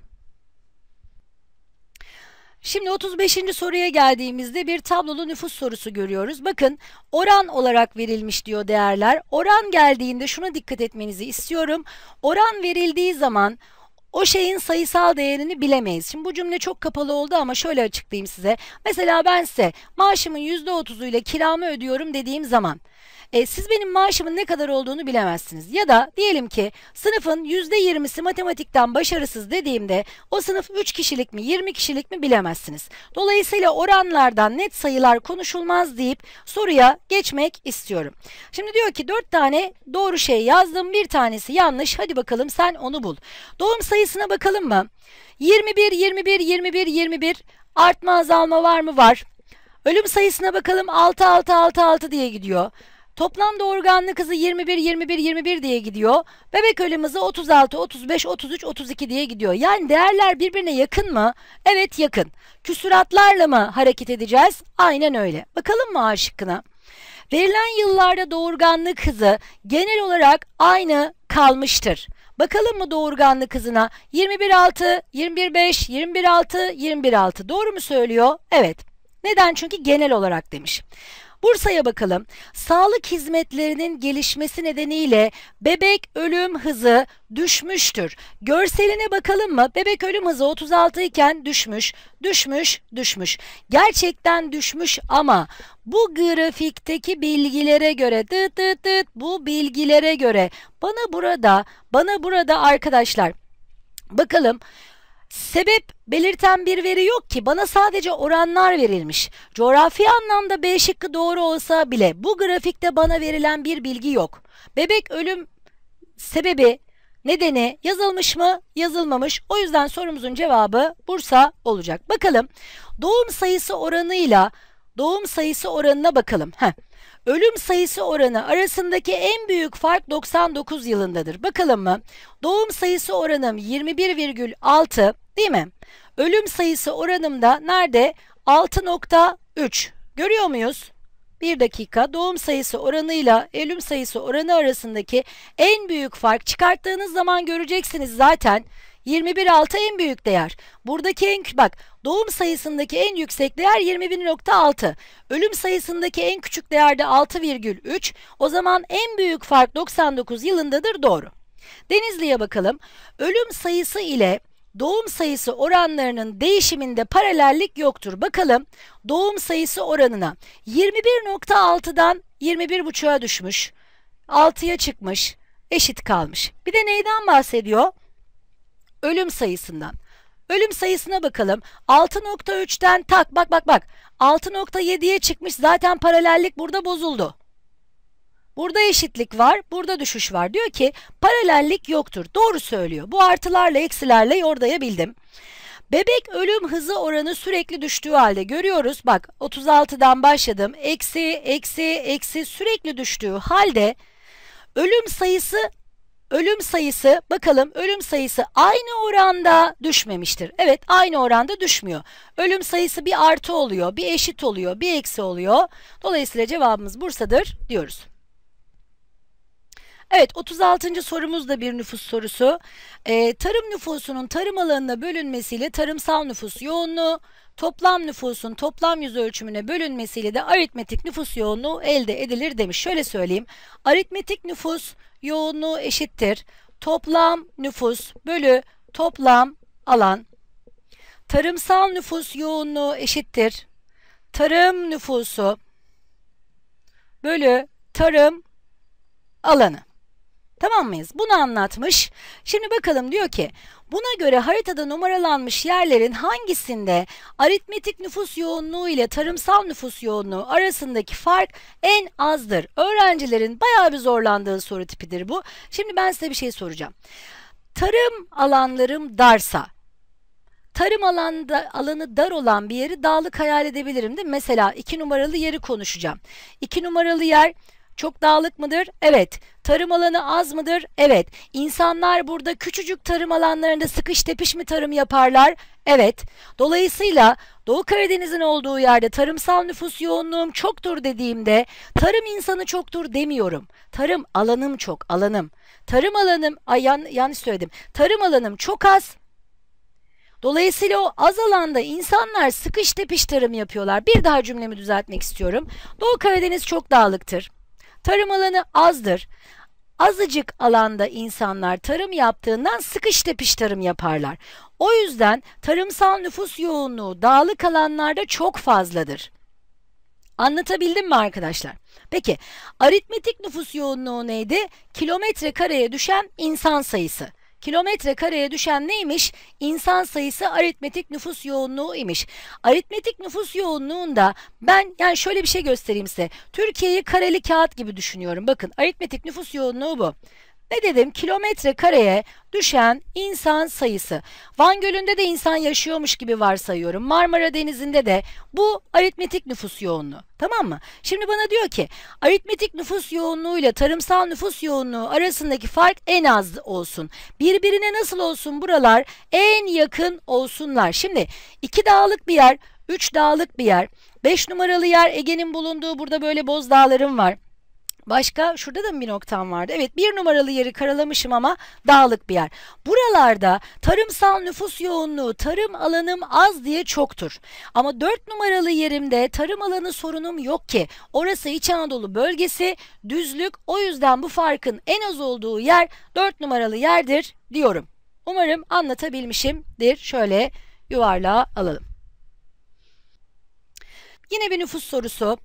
Şimdi 35. soruya geldiğimizde bir tablolu nüfus sorusu görüyoruz. Bakın oran olarak verilmiş diyor değerler. Oran geldiğinde şuna dikkat etmenizi istiyorum. Oran verildiği zaman o şeyin sayısal değerini bilemeyiz. Şimdi bu cümle çok kapalı oldu ama şöyle açıklayayım size. Mesela ben size maaşımın ile kiramı ödüyorum dediğim zaman e, siz benim maaşımın ne kadar olduğunu bilemezsiniz. Ya da diyelim ki sınıfın %20'si matematikten başarısız dediğimde o sınıf 3 kişilik mi 20 kişilik mi bilemezsiniz. Dolayısıyla oranlardan net sayılar konuşulmaz deyip soruya geçmek istiyorum. Şimdi diyor ki 4 tane doğru şey yazdım bir tanesi yanlış hadi bakalım sen onu bul. Doğum sayısına bakalım mı? 21, 21, 21, 21 artma azalma var mı? Var. Ölüm sayısına bakalım 6 6 6 6 diye gidiyor. Toplam doğurganlık hızı 21, 21, 21 diye gidiyor. Bebek ölüm hızı 36, 35, 33, 32 diye gidiyor. Yani değerler birbirine yakın mı? Evet yakın. Küsuratlarla mı hareket edeceğiz? Aynen öyle. Bakalım mı A Verilen yıllarda doğurganlık hızı genel olarak aynı kalmıştır. Bakalım mı doğurganlık hızına? 21.6, 21.5, 21.6, 21.6 doğru mu söylüyor? Evet. Neden? Çünkü genel olarak demiş. Bursa'ya bakalım. Sağlık hizmetlerinin gelişmesi nedeniyle bebek ölüm hızı düşmüştür. Görseline bakalım mı? Bebek ölüm hızı 36 iken düşmüş, düşmüş, düşmüş. Gerçekten düşmüş ama bu grafikteki bilgilere göre dıt dıt dıt bu bilgilere göre bana burada bana burada arkadaşlar bakalım Sebep belirten bir veri yok ki bana sadece oranlar verilmiş. Coğrafi anlamda B şıkkı doğru olsa bile bu grafikte bana verilen bir bilgi yok. Bebek ölüm sebebi nedeni yazılmış mı yazılmamış o yüzden sorumuzun cevabı Bursa olacak. Bakalım doğum sayısı oranıyla doğum sayısı oranına bakalım. Heh. Ölüm sayısı oranı arasındaki en büyük fark 99 yılındadır. Bakalım mı? Doğum sayısı oranım 21,6, Değil mi? Ölüm sayısı oranımda nerede? 6.3. Görüyor muyuz? Bir dakika doğum sayısı oranıyla ölüm sayısı oranı arasındaki en büyük fark çıkarttığınız zaman göreceksiniz zaten 21.6 en büyük değer. Buradaki en bak doğum sayısındaki en yüksek değer 21.6. Ölüm sayısındaki en küçük değer de 6,3. O zaman en büyük fark 99 yılındadır doğru. Denizli'ye bakalım. Ölüm sayısı ile doğum sayısı oranlarının değişiminde paralellik yoktur. Bakalım doğum sayısı oranına 21.6'dan 21.5'a düşmüş. 6'ya çıkmış. Eşit kalmış. Bir de neyden bahsediyor? Ölüm sayısından. Ölüm sayısına bakalım. 6.3'ten tak bak bak bak. 6.7'ye çıkmış zaten paralellik burada bozuldu. Burada eşitlik var, burada düşüş var. Diyor ki paralellik yoktur. Doğru söylüyor. Bu artılarla eksilerle yordayabildim. Bebek ölüm hızı oranı sürekli düştüğü halde görüyoruz. Bak 36'dan başladım. Eksi, eksi, eksi sürekli düştüğü halde ölüm sayısı ölüm sayısı bakalım ölüm sayısı aynı oranda düşmemiştir. Evet aynı oranda düşmüyor. Ölüm sayısı bir artı oluyor, bir eşit oluyor, bir eksi oluyor. Dolayısıyla cevabımız Bursa'dır diyoruz. Evet 36. sorumuz da bir nüfus sorusu. Ee, tarım nüfusunun tarım alanına bölünmesiyle tarımsal nüfus yoğunluğu, toplam nüfusun toplam yüz ölçümüne bölünmesiyle de aritmetik nüfus yoğunluğu elde edilir demiş. Şöyle söyleyeyim. Aritmetik nüfus yoğunluğu eşittir. Toplam nüfus bölü toplam alan. Tarımsal nüfus yoğunluğu eşittir. Tarım nüfusu bölü tarım alanı. Tamam mıyız? Bunu anlatmış. Şimdi bakalım diyor ki buna göre haritada numaralanmış yerlerin hangisinde aritmetik nüfus yoğunluğu ile tarımsal nüfus yoğunluğu arasındaki fark en azdır. Öğrencilerin bayağı bir zorlandığı soru tipidir bu. Şimdi ben size bir şey soracağım. Tarım alanlarım darsa tarım alanda, alanı dar olan bir yeri dağlık hayal edebilirim değil mi? Mesela iki numaralı yeri konuşacağım. İki numaralı yer çok dağlık mıdır? Evet. Tarım alanı az mıdır? Evet. İnsanlar burada küçücük tarım alanlarında sıkış tepiş mi tarım yaparlar? Evet. Dolayısıyla Doğu Karadeniz'in olduğu yerde tarımsal nüfus yoğunluğum çoktur dediğimde tarım insanı çoktur demiyorum. Tarım alanım çok, alanım. Tarım alanım, ay yan, yanlış söyledim. Tarım alanım çok az, Dolayısıyla o az alanda insanlar sıkış tepiş tarım yapıyorlar. Bir daha cümlemi düzeltmek istiyorum. Doğu Karadeniz çok dağlıktır. Tarım alanı azdır. Azıcık alanda insanlar tarım yaptığından sıkış tepiş tarım yaparlar. O yüzden tarımsal nüfus yoğunluğu dağlık alanlarda çok fazladır. Anlatabildim mi arkadaşlar? Peki aritmetik nüfus yoğunluğu neydi? Kilometre kareye düşen insan sayısı kilometre kareye düşen neymiş? İnsan sayısı aritmetik nüfus yoğunluğu imiş. Aritmetik nüfus yoğunluğunda ben yani şöyle bir şey göstereyim size. Türkiye'yi kareli kağıt gibi düşünüyorum. Bakın aritmetik nüfus yoğunluğu bu ne dedim kilometre kareye düşen insan sayısı. Van Gölü'nde de insan yaşıyormuş gibi varsayıyorum. Marmara Denizi'nde de bu aritmetik nüfus yoğunluğu. Tamam mı? Şimdi bana diyor ki aritmetik nüfus yoğunluğu ile tarımsal nüfus yoğunluğu arasındaki fark en az olsun. Birbirine nasıl olsun buralar en yakın olsunlar. Şimdi iki dağlık bir yer, üç dağlık bir yer, beş numaralı yer Ege'nin bulunduğu burada böyle boz dağlarım var. Başka şurada da bir noktam vardı? Evet bir numaralı yeri karalamışım ama dağlık bir yer. Buralarda tarımsal nüfus yoğunluğu tarım alanım az diye çoktur. Ama dört numaralı yerimde tarım alanı sorunum yok ki. Orası İç Anadolu bölgesi düzlük o yüzden bu farkın en az olduğu yer dört numaralı yerdir diyorum. Umarım anlatabilmişimdir. Şöyle yuvarlağa alalım. Yine bir nüfus sorusu.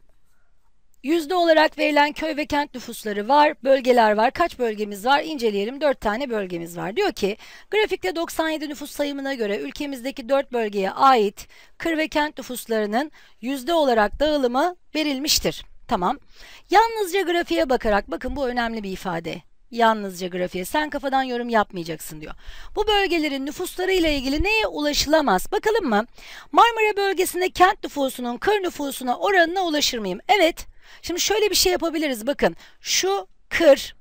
Yüzde olarak verilen köy ve kent nüfusları var, bölgeler var. Kaç bölgemiz var? İnceleyelim. Dört tane bölgemiz var. Diyor ki, grafikte 97 nüfus sayımına göre ülkemizdeki dört bölgeye ait kır ve kent nüfuslarının yüzde olarak dağılımı verilmiştir. Tamam. Yalnızca grafiğe bakarak bakın bu önemli bir ifade. Yalnızca grafiğe sen kafadan yorum yapmayacaksın diyor. Bu bölgelerin nüfusları ile ilgili neye ulaşılamaz? Bakalım mı? Marmara bölgesinde kent nüfusunun kır nüfusuna oranına ulaşır mıyım? Evet Şimdi şöyle bir şey yapabiliriz. Bakın şu kır.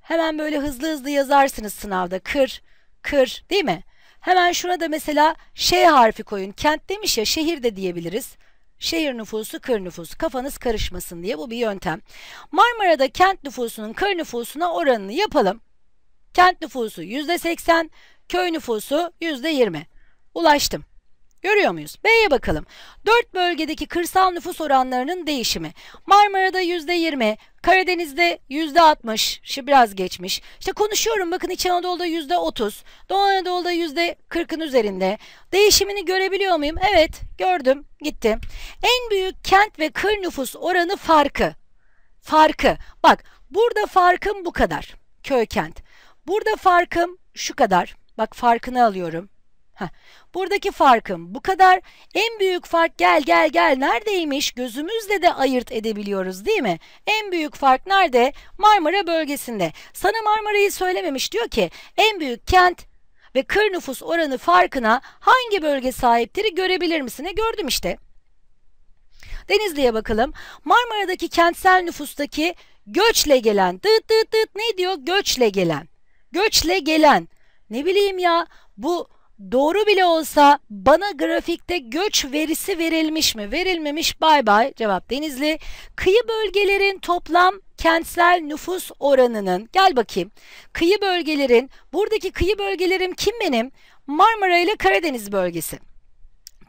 Hemen böyle hızlı hızlı yazarsınız sınavda. Kır, kır değil mi? Hemen şuna da mesela şey harfi koyun. Kent demiş ya şehir de diyebiliriz. Şehir nüfusu, kır nüfusu. Kafanız karışmasın diye bu bir yöntem. Marmara'da kent nüfusunun kır nüfusuna oranını yapalım. Kent nüfusu %80, köy nüfusu %20. Ulaştım. Görüyor muyuz? B'ye bakalım. 4 bölgedeki kırsal nüfus oranlarının değişimi. Marmara'da %20, Karadeniz'de %60, şimdi biraz geçmiş. İşte konuşuyorum bakın İç Anadolu'da %30, Doğu Anadolu'da %40'ın üzerinde. Değişimini görebiliyor muyum? Evet, gördüm, gitti. En büyük kent ve kır nüfus oranı farkı. Farkı. Bak, burada farkım bu kadar. Köy kent. Burada farkım şu kadar. Bak farkını alıyorum. Heh. Buradaki farkım bu kadar. En büyük fark gel gel gel neredeymiş gözümüzle de ayırt edebiliyoruz değil mi? En büyük fark nerede? Marmara bölgesinde. Sana Marmara'yı söylememiş diyor ki en büyük kent ve kır nüfus oranı farkına hangi bölge sahiptir? görebilir misin? E gördüm işte. Denizli'ye bakalım. Marmara'daki kentsel nüfustaki göçle gelen dıt dıt dıt ne diyor? Göçle gelen. Göçle gelen. Ne bileyim ya bu Doğru bile olsa bana grafikte göç verisi verilmiş mi? Verilmemiş bay bay cevap Denizli. Kıyı bölgelerin toplam kentsel nüfus oranının gel bakayım. Kıyı bölgelerin buradaki kıyı bölgelerim kim benim? Marmara ile Karadeniz bölgesi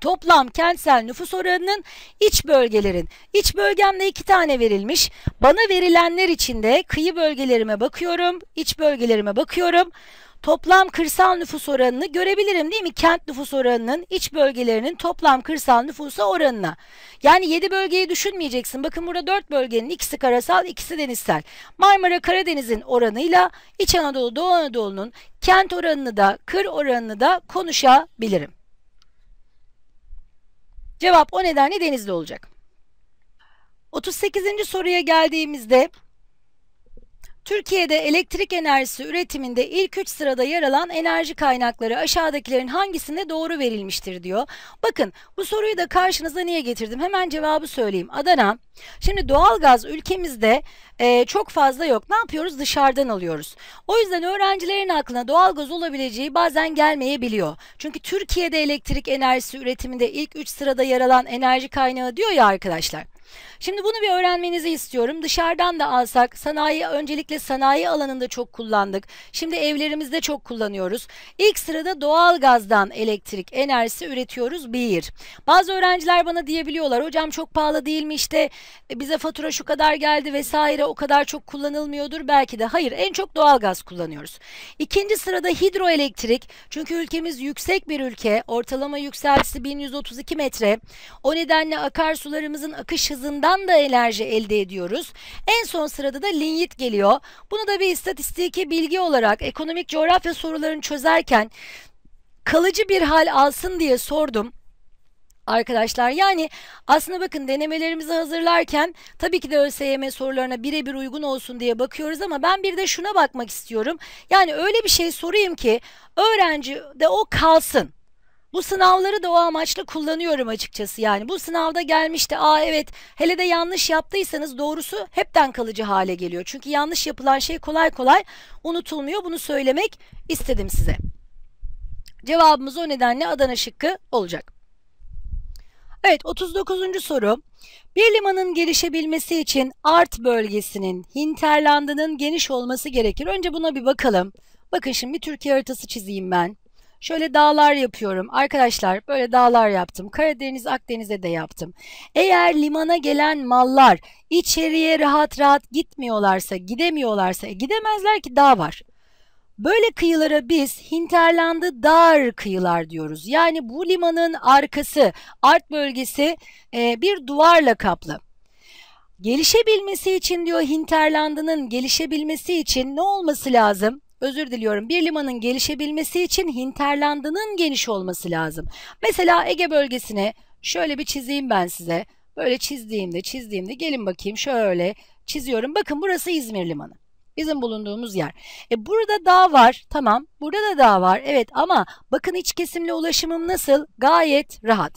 toplam kentsel nüfus oranının iç bölgelerin. iç bölgemde iki tane verilmiş. Bana verilenler içinde kıyı bölgelerime bakıyorum, iç bölgelerime bakıyorum toplam kırsal nüfus oranını görebilirim değil mi? Kent nüfus oranının iç bölgelerinin toplam kırsal nüfusa oranına. Yani 7 bölgeyi düşünmeyeceksin. Bakın burada 4 bölgenin ikisi karasal, ikisi denizsel. Marmara Karadeniz'in oranıyla İç Anadolu, Doğu Anadolu'nun kent oranını da kır oranını da konuşabilirim. Cevap o nedenle denizli olacak. 38. soruya geldiğimizde Türkiye'de elektrik enerjisi üretiminde ilk 3 sırada yer alan enerji kaynakları aşağıdakilerin hangisinde doğru verilmiştir diyor. Bakın bu soruyu da karşınıza niye getirdim? Hemen cevabı söyleyeyim. Adana. Şimdi doğalgaz ülkemizde e, çok fazla yok. Ne yapıyoruz? Dışarıdan alıyoruz. O yüzden öğrencilerin aklına doğalgaz olabileceği bazen gelmeyebiliyor. Çünkü Türkiye'de elektrik enerjisi üretiminde ilk 3 sırada yer alan enerji kaynağı diyor ya arkadaşlar. Şimdi bunu bir öğrenmenizi istiyorum. Dışarıdan da alsak sanayi öncelikle sanayi alanında çok kullandık. Şimdi evlerimizde çok kullanıyoruz. İlk sırada doğal gazdan elektrik enerjisi üretiyoruz bir. Bazı öğrenciler bana diyebiliyorlar hocam çok pahalı değil mi işte e, bize fatura şu kadar geldi vesaire o kadar çok kullanılmıyordur belki de. Hayır en çok doğal gaz kullanıyoruz. İkinci sırada hidroelektrik çünkü ülkemiz yüksek bir ülke ortalama yükseltisi 1132 metre. O nedenle akarsularımızın akış hızı hızından da enerji elde ediyoruz. En son sırada da linyit geliyor. Bunu da bir istatistiki bilgi olarak ekonomik coğrafya sorularını çözerken kalıcı bir hal alsın diye sordum arkadaşlar. Yani aslında bakın denemelerimizi hazırlarken tabii ki de ÖSYM sorularına birebir uygun olsun diye bakıyoruz ama ben bir de şuna bakmak istiyorum. Yani öyle bir şey sorayım ki öğrenci de o kalsın. Bu sınavları da o amaçla kullanıyorum açıkçası yani. Bu sınavda gelmişti. Aa evet hele de yanlış yaptıysanız doğrusu hepten kalıcı hale geliyor. Çünkü yanlış yapılan şey kolay kolay unutulmuyor. Bunu söylemek istedim size. Cevabımız o nedenle Adana şıkkı olacak. Evet 39. soru. Bir limanın gelişebilmesi için Art bölgesinin hinterlandının geniş olması gerekir. Önce buna bir bakalım. Bakın şimdi bir Türkiye haritası çizeyim ben. Şöyle dağlar yapıyorum. Arkadaşlar böyle dağlar yaptım. Karadeniz, Akdeniz'e de yaptım. Eğer limana gelen mallar içeriye rahat rahat gitmiyorlarsa, gidemiyorlarsa, e gidemezler ki dağ var. Böyle kıyılara biz hinterlandı dar kıyılar diyoruz. Yani bu limanın arkası, art bölgesi e, bir duvarla kaplı. Gelişebilmesi için diyor hinterlandının gelişebilmesi için ne olması lazım? özür diliyorum bir limanın gelişebilmesi için hinterlandının geniş olması lazım. Mesela Ege bölgesine şöyle bir çizeyim ben size. Böyle çizdiğimde çizdiğimde gelin bakayım şöyle çiziyorum. Bakın burası İzmir Limanı. Bizim bulunduğumuz yer. E burada dağ var. Tamam. Burada da dağ var. Evet ama bakın iç kesimli ulaşımım nasıl? Gayet rahat.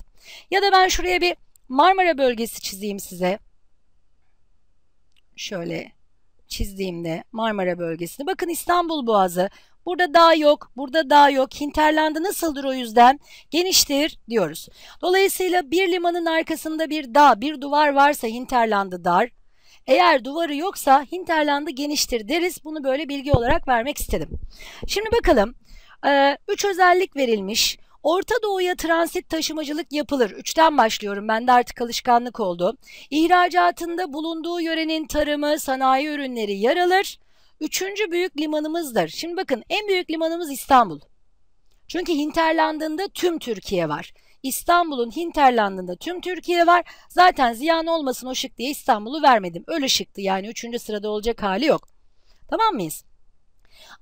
Ya da ben şuraya bir Marmara bölgesi çizeyim size. Şöyle çizdiğimde Marmara bölgesini bakın İstanbul Boğazı Burada dağ yok, burada dağ yok. Hinterland'ı nasıldır o yüzden? Geniştir diyoruz. Dolayısıyla bir limanın arkasında bir dağ, bir duvar varsa Hinterland'ı dar. Eğer duvarı yoksa Hinterland'ı geniştir deriz. Bunu böyle bilgi olarak vermek istedim. Şimdi bakalım. üç özellik verilmiş. Orta Doğu'ya transit taşımacılık yapılır. Üçten başlıyorum. ben de artık alışkanlık oldu. İhracatında bulunduğu yörenin tarımı, sanayi ürünleri yer alır. Üçüncü büyük limanımızdır. Şimdi bakın en büyük limanımız İstanbul. Çünkü Hinterland'ında tüm Türkiye var. İstanbul'un hinterlandında tüm Türkiye var. Zaten ziyan olmasın o şık diye İstanbul'u vermedim. Öyle şıktı yani üçüncü sırada olacak hali yok. Tamam mıyız?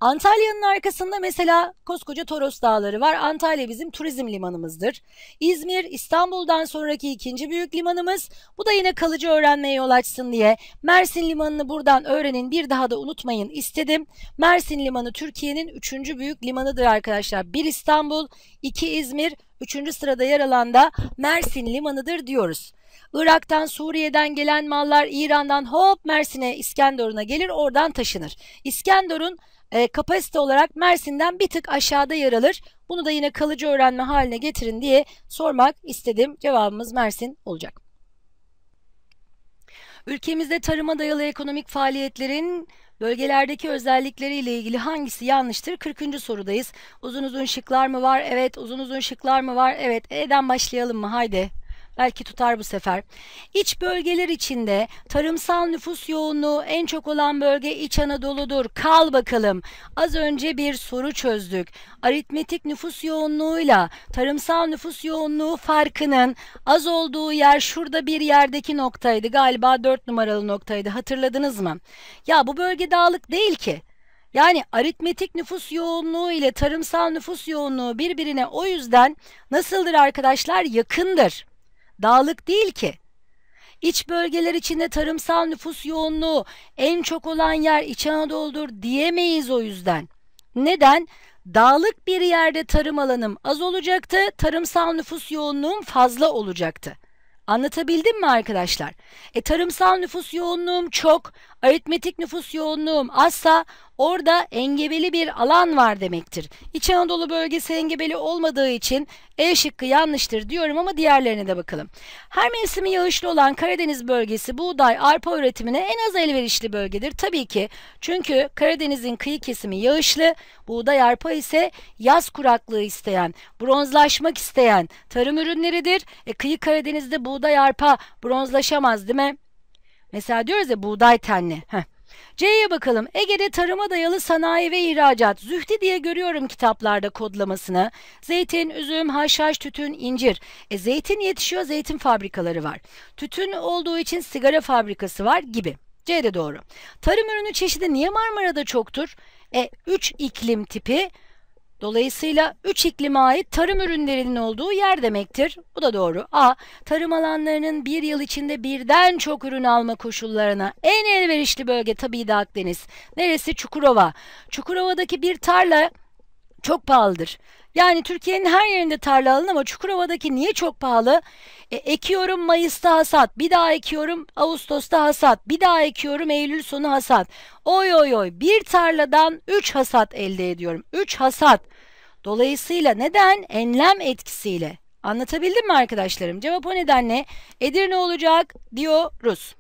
Antalya'nın arkasında mesela koskoca Toros Dağları var. Antalya bizim turizm limanımızdır. İzmir İstanbul'dan sonraki ikinci büyük limanımız. Bu da yine kalıcı öğrenmeye yol açsın diye Mersin Limanı'nı buradan öğrenin bir daha da unutmayın istedim. Mersin Limanı Türkiye'nin üçüncü büyük limanıdır arkadaşlar. Bir İstanbul, iki İzmir, üçüncü sırada yer alan da Mersin Limanı'dır diyoruz. Irak'tan, Suriye'den gelen mallar İran'dan hop Mersin'e, İskenderun'a gelir, oradan taşınır. İskenderun e, kapasite olarak Mersin'den bir tık aşağıda yer alır. Bunu da yine kalıcı öğrenme haline getirin diye sormak istedim. Cevabımız Mersin olacak. Ülkemizde tarıma dayalı ekonomik faaliyetlerin Bölgelerdeki özellikleriyle ilgili hangisi yanlıştır? 40. sorudayız. Uzun uzun şıklar mı var? Evet. Uzun uzun şıklar mı var? Evet. E'den başlayalım mı? Haydi. Belki tutar bu sefer. İç bölgeler içinde tarımsal nüfus yoğunluğu en çok olan bölge İç Anadolu'dur. Kal bakalım. Az önce bir soru çözdük. Aritmetik nüfus yoğunluğuyla tarımsal nüfus yoğunluğu farkının az olduğu yer şurada bir yerdeki noktaydı. Galiba 4 numaralı noktaydı. Hatırladınız mı? Ya bu bölge dağlık değil ki. Yani aritmetik nüfus yoğunluğu ile tarımsal nüfus yoğunluğu birbirine o yüzden nasıldır arkadaşlar? Yakındır dağlık değil ki. İç bölgeler içinde tarımsal nüfus yoğunluğu en çok olan yer İç Anadolu'dur diyemeyiz o yüzden. Neden? Dağlık bir yerde tarım alanım az olacaktı, tarımsal nüfus yoğunluğum fazla olacaktı. Anlatabildim mi arkadaşlar? E tarımsal nüfus yoğunluğum çok aritmetik nüfus yoğunluğum azsa orada engebeli bir alan var demektir. İç Anadolu bölgesi engebeli olmadığı için E şıkkı yanlıştır diyorum ama diğerlerine de bakalım. Her mevsimi yağışlı olan Karadeniz bölgesi buğday, arpa üretimine en az elverişli bölgedir. Tabii ki çünkü Karadeniz'in kıyı kesimi yağışlı, buğday arpa ise yaz kuraklığı isteyen, bronzlaşmak isteyen tarım ürünleridir. E, kıyı Karadeniz'de buğday arpa bronzlaşamaz değil mi? Mesela diyoruz ya buğday tenli. Heh. C'ye bakalım. Ege'de tarıma dayalı sanayi ve ihracat. Zühti diye görüyorum kitaplarda kodlamasını. Zeytin, üzüm, haşhaş, tütün, incir. E, zeytin yetişiyor, zeytin fabrikaları var. Tütün olduğu için sigara fabrikası var gibi. C'de doğru. Tarım ürünü çeşidi niye Marmara'da çoktur? E, üç iklim tipi Dolayısıyla 3 iklime ait tarım ürünlerinin olduğu yer demektir. Bu da doğru. A. Tarım alanlarının bir yıl içinde birden çok ürün alma koşullarına en elverişli bölge tabii de Akdeniz. Neresi? Çukurova. Çukurova'daki bir tarla çok pahalıdır. Yani Türkiye'nin her yerinde tarla alın ama Çukurova'daki niye çok pahalı? E, ekiyorum Mayıs'ta hasat, bir daha ekiyorum Ağustos'ta hasat, bir daha ekiyorum Eylül sonu hasat. Oy oy oy bir tarladan 3 hasat elde ediyorum. 3 hasat. Dolayısıyla neden? Enlem etkisiyle. Anlatabildim mi arkadaşlarım? Cevap o nedenle Edirne olacak diyoruz.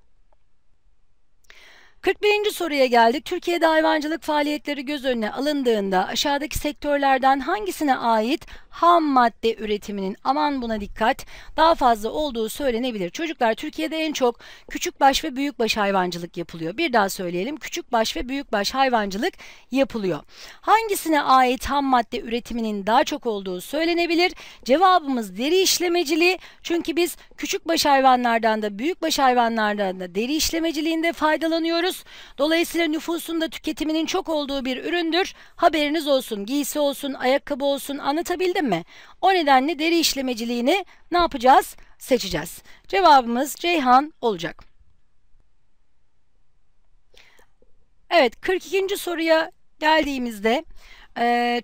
41. soruya geldik. Türkiye'de hayvancılık faaliyetleri göz önüne alındığında aşağıdaki sektörlerden hangisine ait ham madde üretiminin aman buna dikkat daha fazla olduğu söylenebilir. Çocuklar Türkiye'de en çok küçük baş ve büyük baş hayvancılık yapılıyor. Bir daha söyleyelim. küçük baş ve büyük baş hayvancılık yapılıyor. Hangisine ait ham madde üretiminin daha çok olduğu söylenebilir? Cevabımız deri işlemeciliği. Çünkü biz küçük baş hayvanlardan da büyük baş hayvanlardan da deri işlemeciliğinde faydalanıyoruz biliyoruz. Dolayısıyla nüfusunda tüketiminin çok olduğu bir üründür. Haberiniz olsun. Giysi olsun, ayakkabı olsun anlatabildim mi? O nedenle deri işlemeciliğini ne yapacağız? Seçeceğiz. Cevabımız Ceyhan olacak. Evet 42. soruya geldiğimizde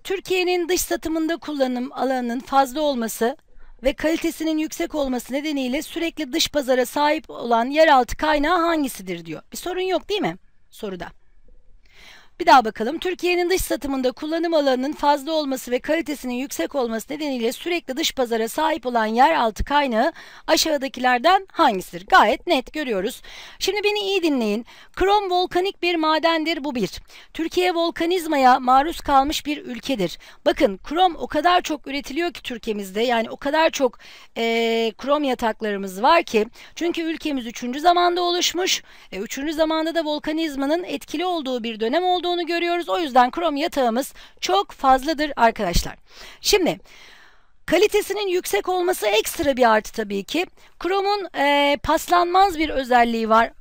Türkiye'nin dış satımında kullanım alanının fazla olması ve kalitesinin yüksek olması nedeniyle sürekli dış pazara sahip olan yeraltı kaynağı hangisidir diyor. Bir sorun yok değil mi soruda? Bir daha bakalım. Türkiye'nin dış satımında kullanım alanının fazla olması ve kalitesinin yüksek olması nedeniyle sürekli dış pazara sahip olan yeraltı kaynağı aşağıdakilerden hangisidir? Gayet net görüyoruz. Şimdi beni iyi dinleyin. Krom volkanik bir madendir bu bir. Türkiye volkanizmaya maruz kalmış bir ülkedir. Bakın krom o kadar çok üretiliyor ki Türkiye'mizde yani o kadar çok e, krom yataklarımız var ki çünkü ülkemiz üçüncü zamanda oluşmuş. E, 3. zamanda da volkanizmanın etkili olduğu bir dönem oldu olduğunu görüyoruz. O yüzden krom yatağımız çok fazladır arkadaşlar. Şimdi Kalitesinin yüksek olması ekstra bir artı tabii ki. Kromun e, paslanmaz bir özelliği var.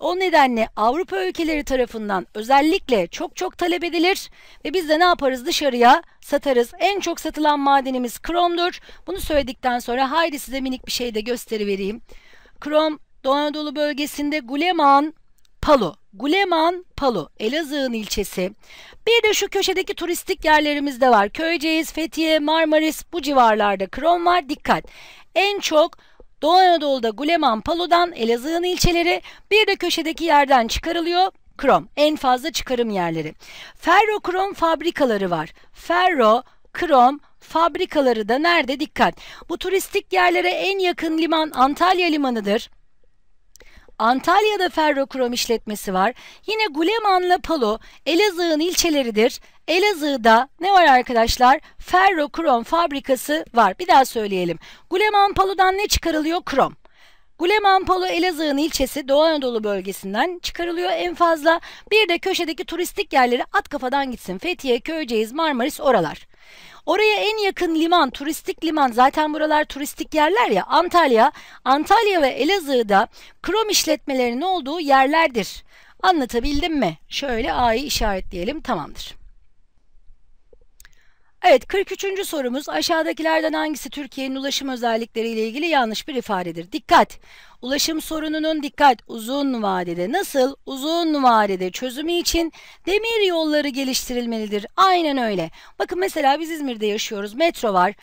O nedenle Avrupa ülkeleri tarafından özellikle çok çok talep edilir ve biz de ne yaparız dışarıya satarız. En çok satılan madenimiz kromdur. Bunu söyledikten sonra haydi size minik bir şey de gösterivereyim. Krom Doğu Anadolu bölgesinde Guleman Palo. Guleman Palo, Elazığ'ın ilçesi. Bir de şu köşedeki turistik yerlerimiz de var. Köyceğiz, Fethiye, Marmaris bu civarlarda krom var. Dikkat. En çok Doğu Anadolu'da Guleman Palo'dan Elazığ'ın ilçeleri bir de köşedeki yerden çıkarılıyor. Krom en fazla çıkarım yerleri. Ferro krom fabrikaları var. Ferro, krom, fabrikaları da nerede dikkat. Bu turistik yerlere en yakın liman Antalya limanıdır. Antalya'da ferrokrom işletmesi var. Yine Gulemanlı Palo Elazığ'ın ilçeleridir. Elazığ'da ne var arkadaşlar? Ferrokrom fabrikası var. Bir daha söyleyelim. Guleman Palo'dan ne çıkarılıyor? Krom. Guleman Polo Elazığ'ın ilçesi Doğu Anadolu bölgesinden çıkarılıyor en fazla. Bir de köşedeki turistik yerleri at kafadan gitsin. Fethiye, Köyceğiz, Marmaris oralar. Oraya en yakın liman, turistik liman zaten buralar turistik yerler ya Antalya, Antalya ve Elazığ'da krom işletmelerinin olduğu yerlerdir. Anlatabildim mi? Şöyle A'yı işaretleyelim tamamdır. Evet 43. sorumuz aşağıdakilerden hangisi Türkiye'nin ulaşım özellikleriyle ilgili yanlış bir ifadedir? Dikkat! Ulaşım sorununun dikkat uzun vadede nasıl uzun vadede çözümü için demir yolları geliştirilmelidir. Aynen öyle. Bakın mesela biz İzmir'de yaşıyoruz metro var.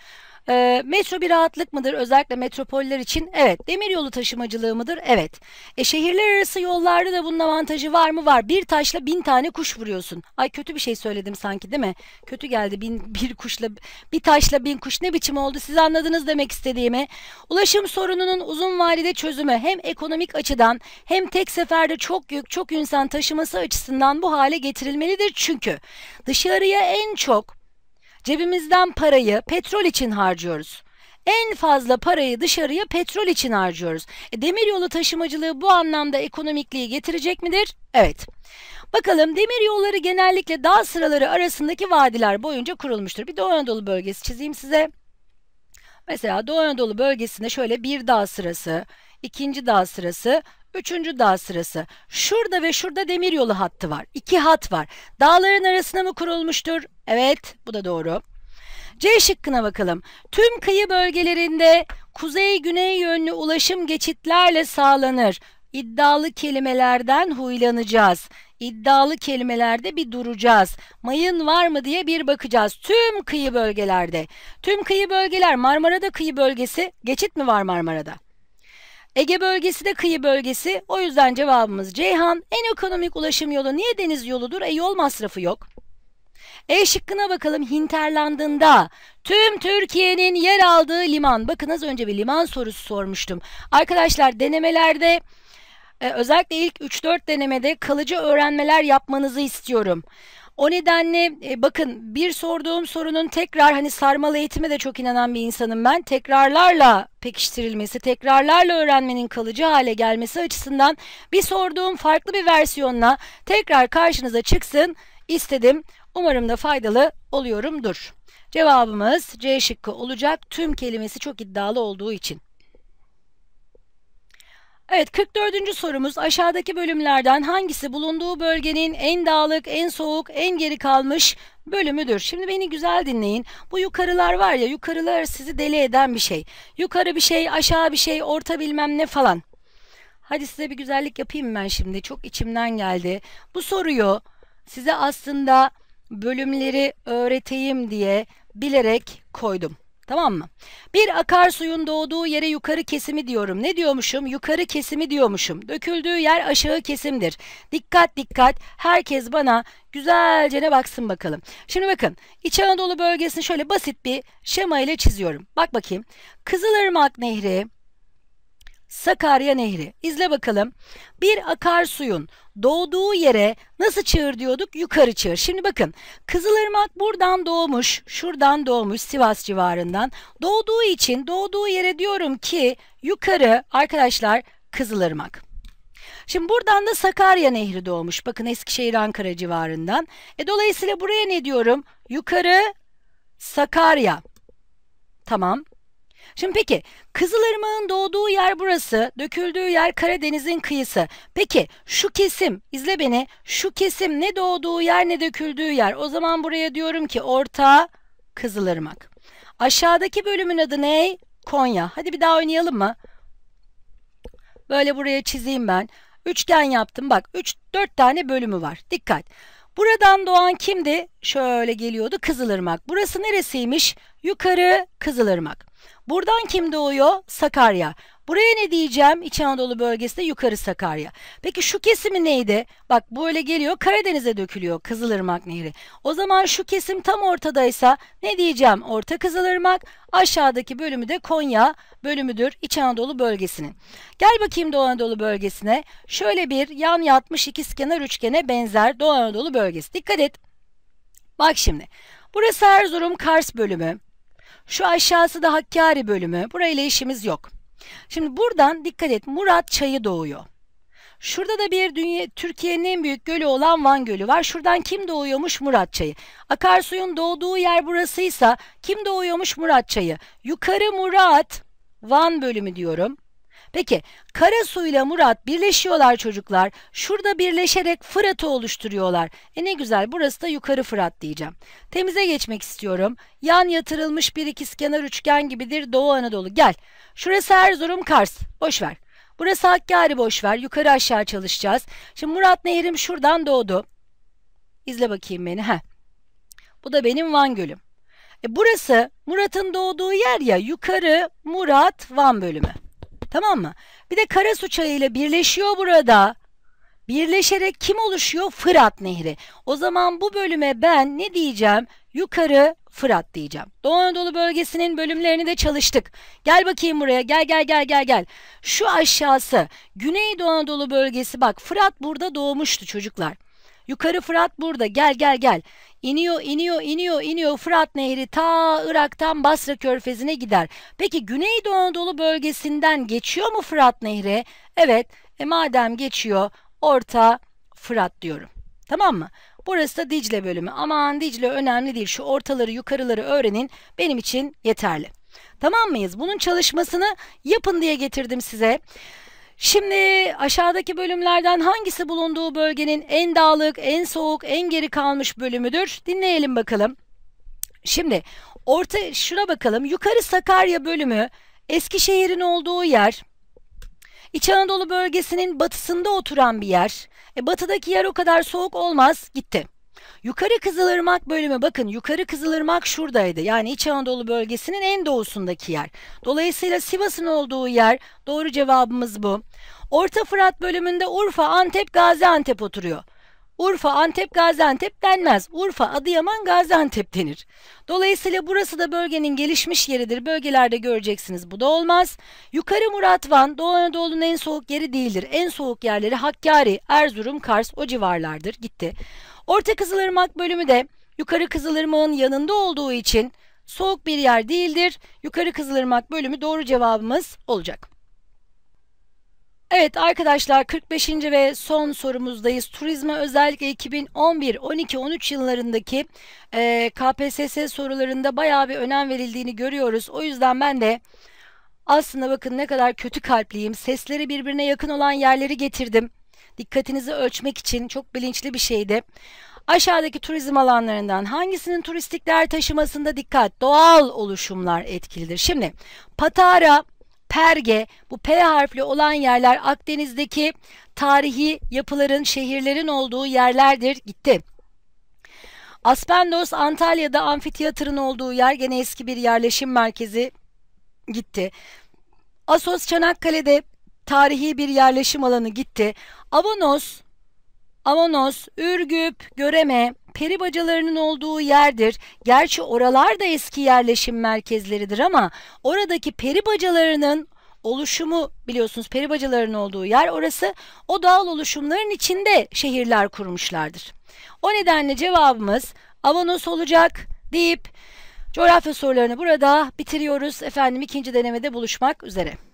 E, metro bir rahatlık mıdır özellikle metropoller için? Evet. Demiryolu taşımacılığı mıdır? Evet. E, şehirler arası yollarda da bunun avantajı var mı? Var. Bir taşla bin tane kuş vuruyorsun. Ay kötü bir şey söyledim sanki değil mi? Kötü geldi bin, [laughs] bir kuşla bir taşla bin kuş ne biçim oldu? Siz anladınız demek istediğimi. Ulaşım sorununun uzun vadede çözümü hem ekonomik açıdan hem tek seferde çok yük çok insan taşıması açısından bu hale getirilmelidir. Çünkü dışarıya en çok Cebimizden parayı petrol için harcıyoruz. En fazla parayı dışarıya petrol için harcıyoruz. E, demiryolu taşımacılığı bu anlamda ekonomikliği getirecek midir? Evet. Bakalım demir yolları genellikle dağ sıraları arasındaki vadiler boyunca kurulmuştur. Bir Doğu Anadolu bölgesi çizeyim size. Mesela Doğu Anadolu bölgesinde şöyle bir dağ sırası, ikinci dağ sırası, Üçüncü dağ sırası. Şurada ve şurada demiryolu hattı var. İki hat var. Dağların arasına mı kurulmuştur? Evet, bu da doğru. C şıkkına bakalım. Tüm kıyı bölgelerinde kuzey-güney yönlü ulaşım geçitlerle sağlanır. İddialı kelimelerden huylanacağız. İddialı kelimelerde bir duracağız. Mayın var mı diye bir bakacağız. Tüm kıyı bölgelerde. Tüm kıyı bölgeler Marmara'da kıyı bölgesi. Geçit mi var Marmara'da? Ege bölgesi de kıyı bölgesi. O yüzden cevabımız Ceyhan. En ekonomik ulaşım yolu niye deniz yoludur? E yol masrafı yok. E şıkkına bakalım Hinterland'ında tüm Türkiye'nin yer aldığı liman. Bakın az önce bir liman sorusu sormuştum. Arkadaşlar denemelerde e, özellikle ilk 3-4 denemede kalıcı öğrenmeler yapmanızı istiyorum. O nedenle e, bakın bir sorduğum sorunun tekrar hani sarmal eğitime de çok inanan bir insanım ben. Tekrarlarla pekiştirilmesi, tekrarlarla öğrenmenin kalıcı hale gelmesi açısından bir sorduğum farklı bir versiyonla tekrar karşınıza çıksın istedim. Umarım da faydalı oluyorumdur. Cevabımız C şıkkı olacak. Tüm kelimesi çok iddialı olduğu için. Evet 44. sorumuz aşağıdaki bölümlerden hangisi bulunduğu bölgenin en dağlık, en soğuk, en geri kalmış bölümüdür. Şimdi beni güzel dinleyin. Bu yukarılar var ya yukarılar sizi deli eden bir şey. Yukarı bir şey, aşağı bir şey, orta bilmem ne falan. Hadi size bir güzellik yapayım ben şimdi. Çok içimden geldi. Bu soruyu size aslında bölümleri öğreteyim diye bilerek koydum. Tamam mı? Bir akarsuyun doğduğu yere yukarı kesimi diyorum. Ne diyormuşum? Yukarı kesimi diyormuşum. Döküldüğü yer aşağı kesimdir. Dikkat dikkat. Herkes bana güzelce ne baksın bakalım. Şimdi bakın İç Anadolu bölgesini şöyle basit bir şema ile çiziyorum. Bak bakayım. Kızılırmak Nehri Sakarya Nehri. İzle bakalım. Bir akarsuyun doğduğu yere nasıl çığır diyorduk? Yukarı çığır. Şimdi bakın Kızılırmak buradan doğmuş, şuradan doğmuş Sivas civarından. Doğduğu için doğduğu yere diyorum ki yukarı arkadaşlar Kızılırmak. Şimdi buradan da Sakarya Nehri doğmuş. Bakın Eskişehir Ankara civarından. E dolayısıyla buraya ne diyorum? Yukarı Sakarya. Tamam. Şimdi peki Kızılırmak'ın doğduğu yer burası, döküldüğü yer Karadeniz'in kıyısı. Peki şu kesim, izle beni, şu kesim ne doğduğu yer ne döküldüğü yer. O zaman buraya diyorum ki orta Kızılırmak. Aşağıdaki bölümün adı ne? Konya. Hadi bir daha oynayalım mı? Böyle buraya çizeyim ben. Üçgen yaptım. Bak 3 4 tane bölümü var. Dikkat. Buradan doğan kimdi? Şöyle geliyordu Kızılırmak. Burası neresiymiş? Yukarı Kızılırmak. Buradan kim doğuyor? Sakarya. Buraya ne diyeceğim? İç Anadolu bölgesinde yukarı Sakarya. Peki şu kesimi neydi? Bak böyle geliyor Karadeniz'e dökülüyor Kızılırmak Nehri. O zaman şu kesim tam ortadaysa ne diyeceğim? Orta Kızılırmak aşağıdaki bölümü de Konya bölümüdür İç Anadolu bölgesinin. Gel bakayım Doğu Anadolu bölgesine. Şöyle bir yan yatmış ikizkenar üçgene benzer Doğu Anadolu bölgesi. Dikkat et. Bak şimdi. Burası Erzurum Kars bölümü. Şu aşağısı da Hakkari bölümü. Burayla işimiz yok. Şimdi buradan dikkat et Murat Çayı doğuyor. Şurada da bir Türkiye'nin en büyük gölü olan Van Gölü var. Şuradan kim doğuyormuş? Murat Çayı. Akarsuyun doğduğu yer burasıysa kim doğuyormuş? Murat Çayı. Yukarı Murat Van bölümü diyorum. Peki Kara suyla Murat birleşiyorlar çocuklar. Şurada birleşerek Fırat'ı oluşturuyorlar. E ne güzel burası da yukarı Fırat diyeceğim. Temize geçmek istiyorum. Yan yatırılmış bir ikizkenar üçgen gibidir Doğu Anadolu. Gel. Şurası Erzurum Kars. Boş ver. Burası Hakkari boş ver. Yukarı aşağı çalışacağız. Şimdi Murat Nehrim şuradan doğdu. İzle bakayım beni. Heh. Bu da benim Van Gölüm. E burası Murat'ın doğduğu yer ya yukarı Murat Van bölümü. Tamam mı? Bir de Karasu çayı ile birleşiyor burada. Birleşerek kim oluşuyor? Fırat Nehri. O zaman bu bölüme ben ne diyeceğim? Yukarı Fırat diyeceğim. Doğu Anadolu bölgesinin bölümlerini de çalıştık. Gel bakayım buraya. Gel gel gel gel gel. Şu aşağısı Güney Doğu Anadolu bölgesi bak Fırat burada doğmuştu çocuklar. Yukarı Fırat burada. Gel gel gel. İniyor, iniyor, iniyor, iniyor. Fırat Nehri ta Irak'tan Basra Körfezi'ne gider. Peki Güneydoğu Anadolu bölgesinden geçiyor mu Fırat Nehri? Evet. E madem geçiyor, Orta Fırat diyorum. Tamam mı? Burası da Dicle bölümü. Aman Dicle önemli değil. Şu ortaları, yukarıları öğrenin. Benim için yeterli. Tamam mıyız? Bunun çalışmasını yapın diye getirdim size. Şimdi aşağıdaki bölümlerden hangisi bulunduğu bölgenin en dağlık, en soğuk, en geri kalmış bölümüdür? Dinleyelim bakalım. Şimdi orta şuna bakalım. Yukarı Sakarya bölümü Eskişehir'in olduğu yer. İç Anadolu bölgesinin batısında oturan bir yer. E, batıdaki yer o kadar soğuk olmaz. Gitti. Yukarı Kızılırmak bölümü bakın Yukarı Kızılırmak şuradaydı. Yani İç Anadolu bölgesinin en doğusundaki yer. Dolayısıyla Sivas'ın olduğu yer doğru cevabımız bu. Orta Fırat bölümünde Urfa, Antep, Gaziantep oturuyor. Urfa, Antep, Gaziantep denmez. Urfa, Adıyaman, Gaziantep denir. Dolayısıyla burası da bölgenin gelişmiş yeridir. Bölgelerde göreceksiniz. Bu da olmaz. Yukarı Muratvan, Doğu Anadolu'nun en soğuk yeri değildir. En soğuk yerleri Hakkari, Erzurum, Kars o civarlardır. Gitti. Orta Kızılırmak bölümü de Yukarı Kızılırmak'ın yanında olduğu için soğuk bir yer değildir. Yukarı Kızılırmak bölümü doğru cevabımız olacak. Evet arkadaşlar 45. ve son sorumuzdayız. Turizme özellikle 2011, 12, 13 yıllarındaki e, KPSS sorularında bayağı bir önem verildiğini görüyoruz. O yüzden ben de aslında bakın ne kadar kötü kalpliyim. Sesleri birbirine yakın olan yerleri getirdim dikkatinizi ölçmek için çok bilinçli bir şeydi. Aşağıdaki turizm alanlarından hangisinin turistik değer taşımasında dikkat doğal oluşumlar etkilidir? Şimdi Patara, Perge bu P harfli olan yerler Akdeniz'deki tarihi yapıların, şehirlerin olduğu yerlerdir. Gitti. Aspendos Antalya'da amfiteyatrın olduğu yer gene eski bir yerleşim merkezi gitti. Asos Çanakkale'de tarihi bir yerleşim alanı gitti. Avanos, Avanos, Ürgüp, Göreme, peri bacalarının olduğu yerdir. Gerçi oralar da eski yerleşim merkezleridir ama oradaki peri bacalarının oluşumu biliyorsunuz peri bacalarının olduğu yer orası. O doğal oluşumların içinde şehirler kurmuşlardır. O nedenle cevabımız Avanos olacak deyip coğrafya sorularını burada bitiriyoruz. Efendim ikinci denemede buluşmak üzere.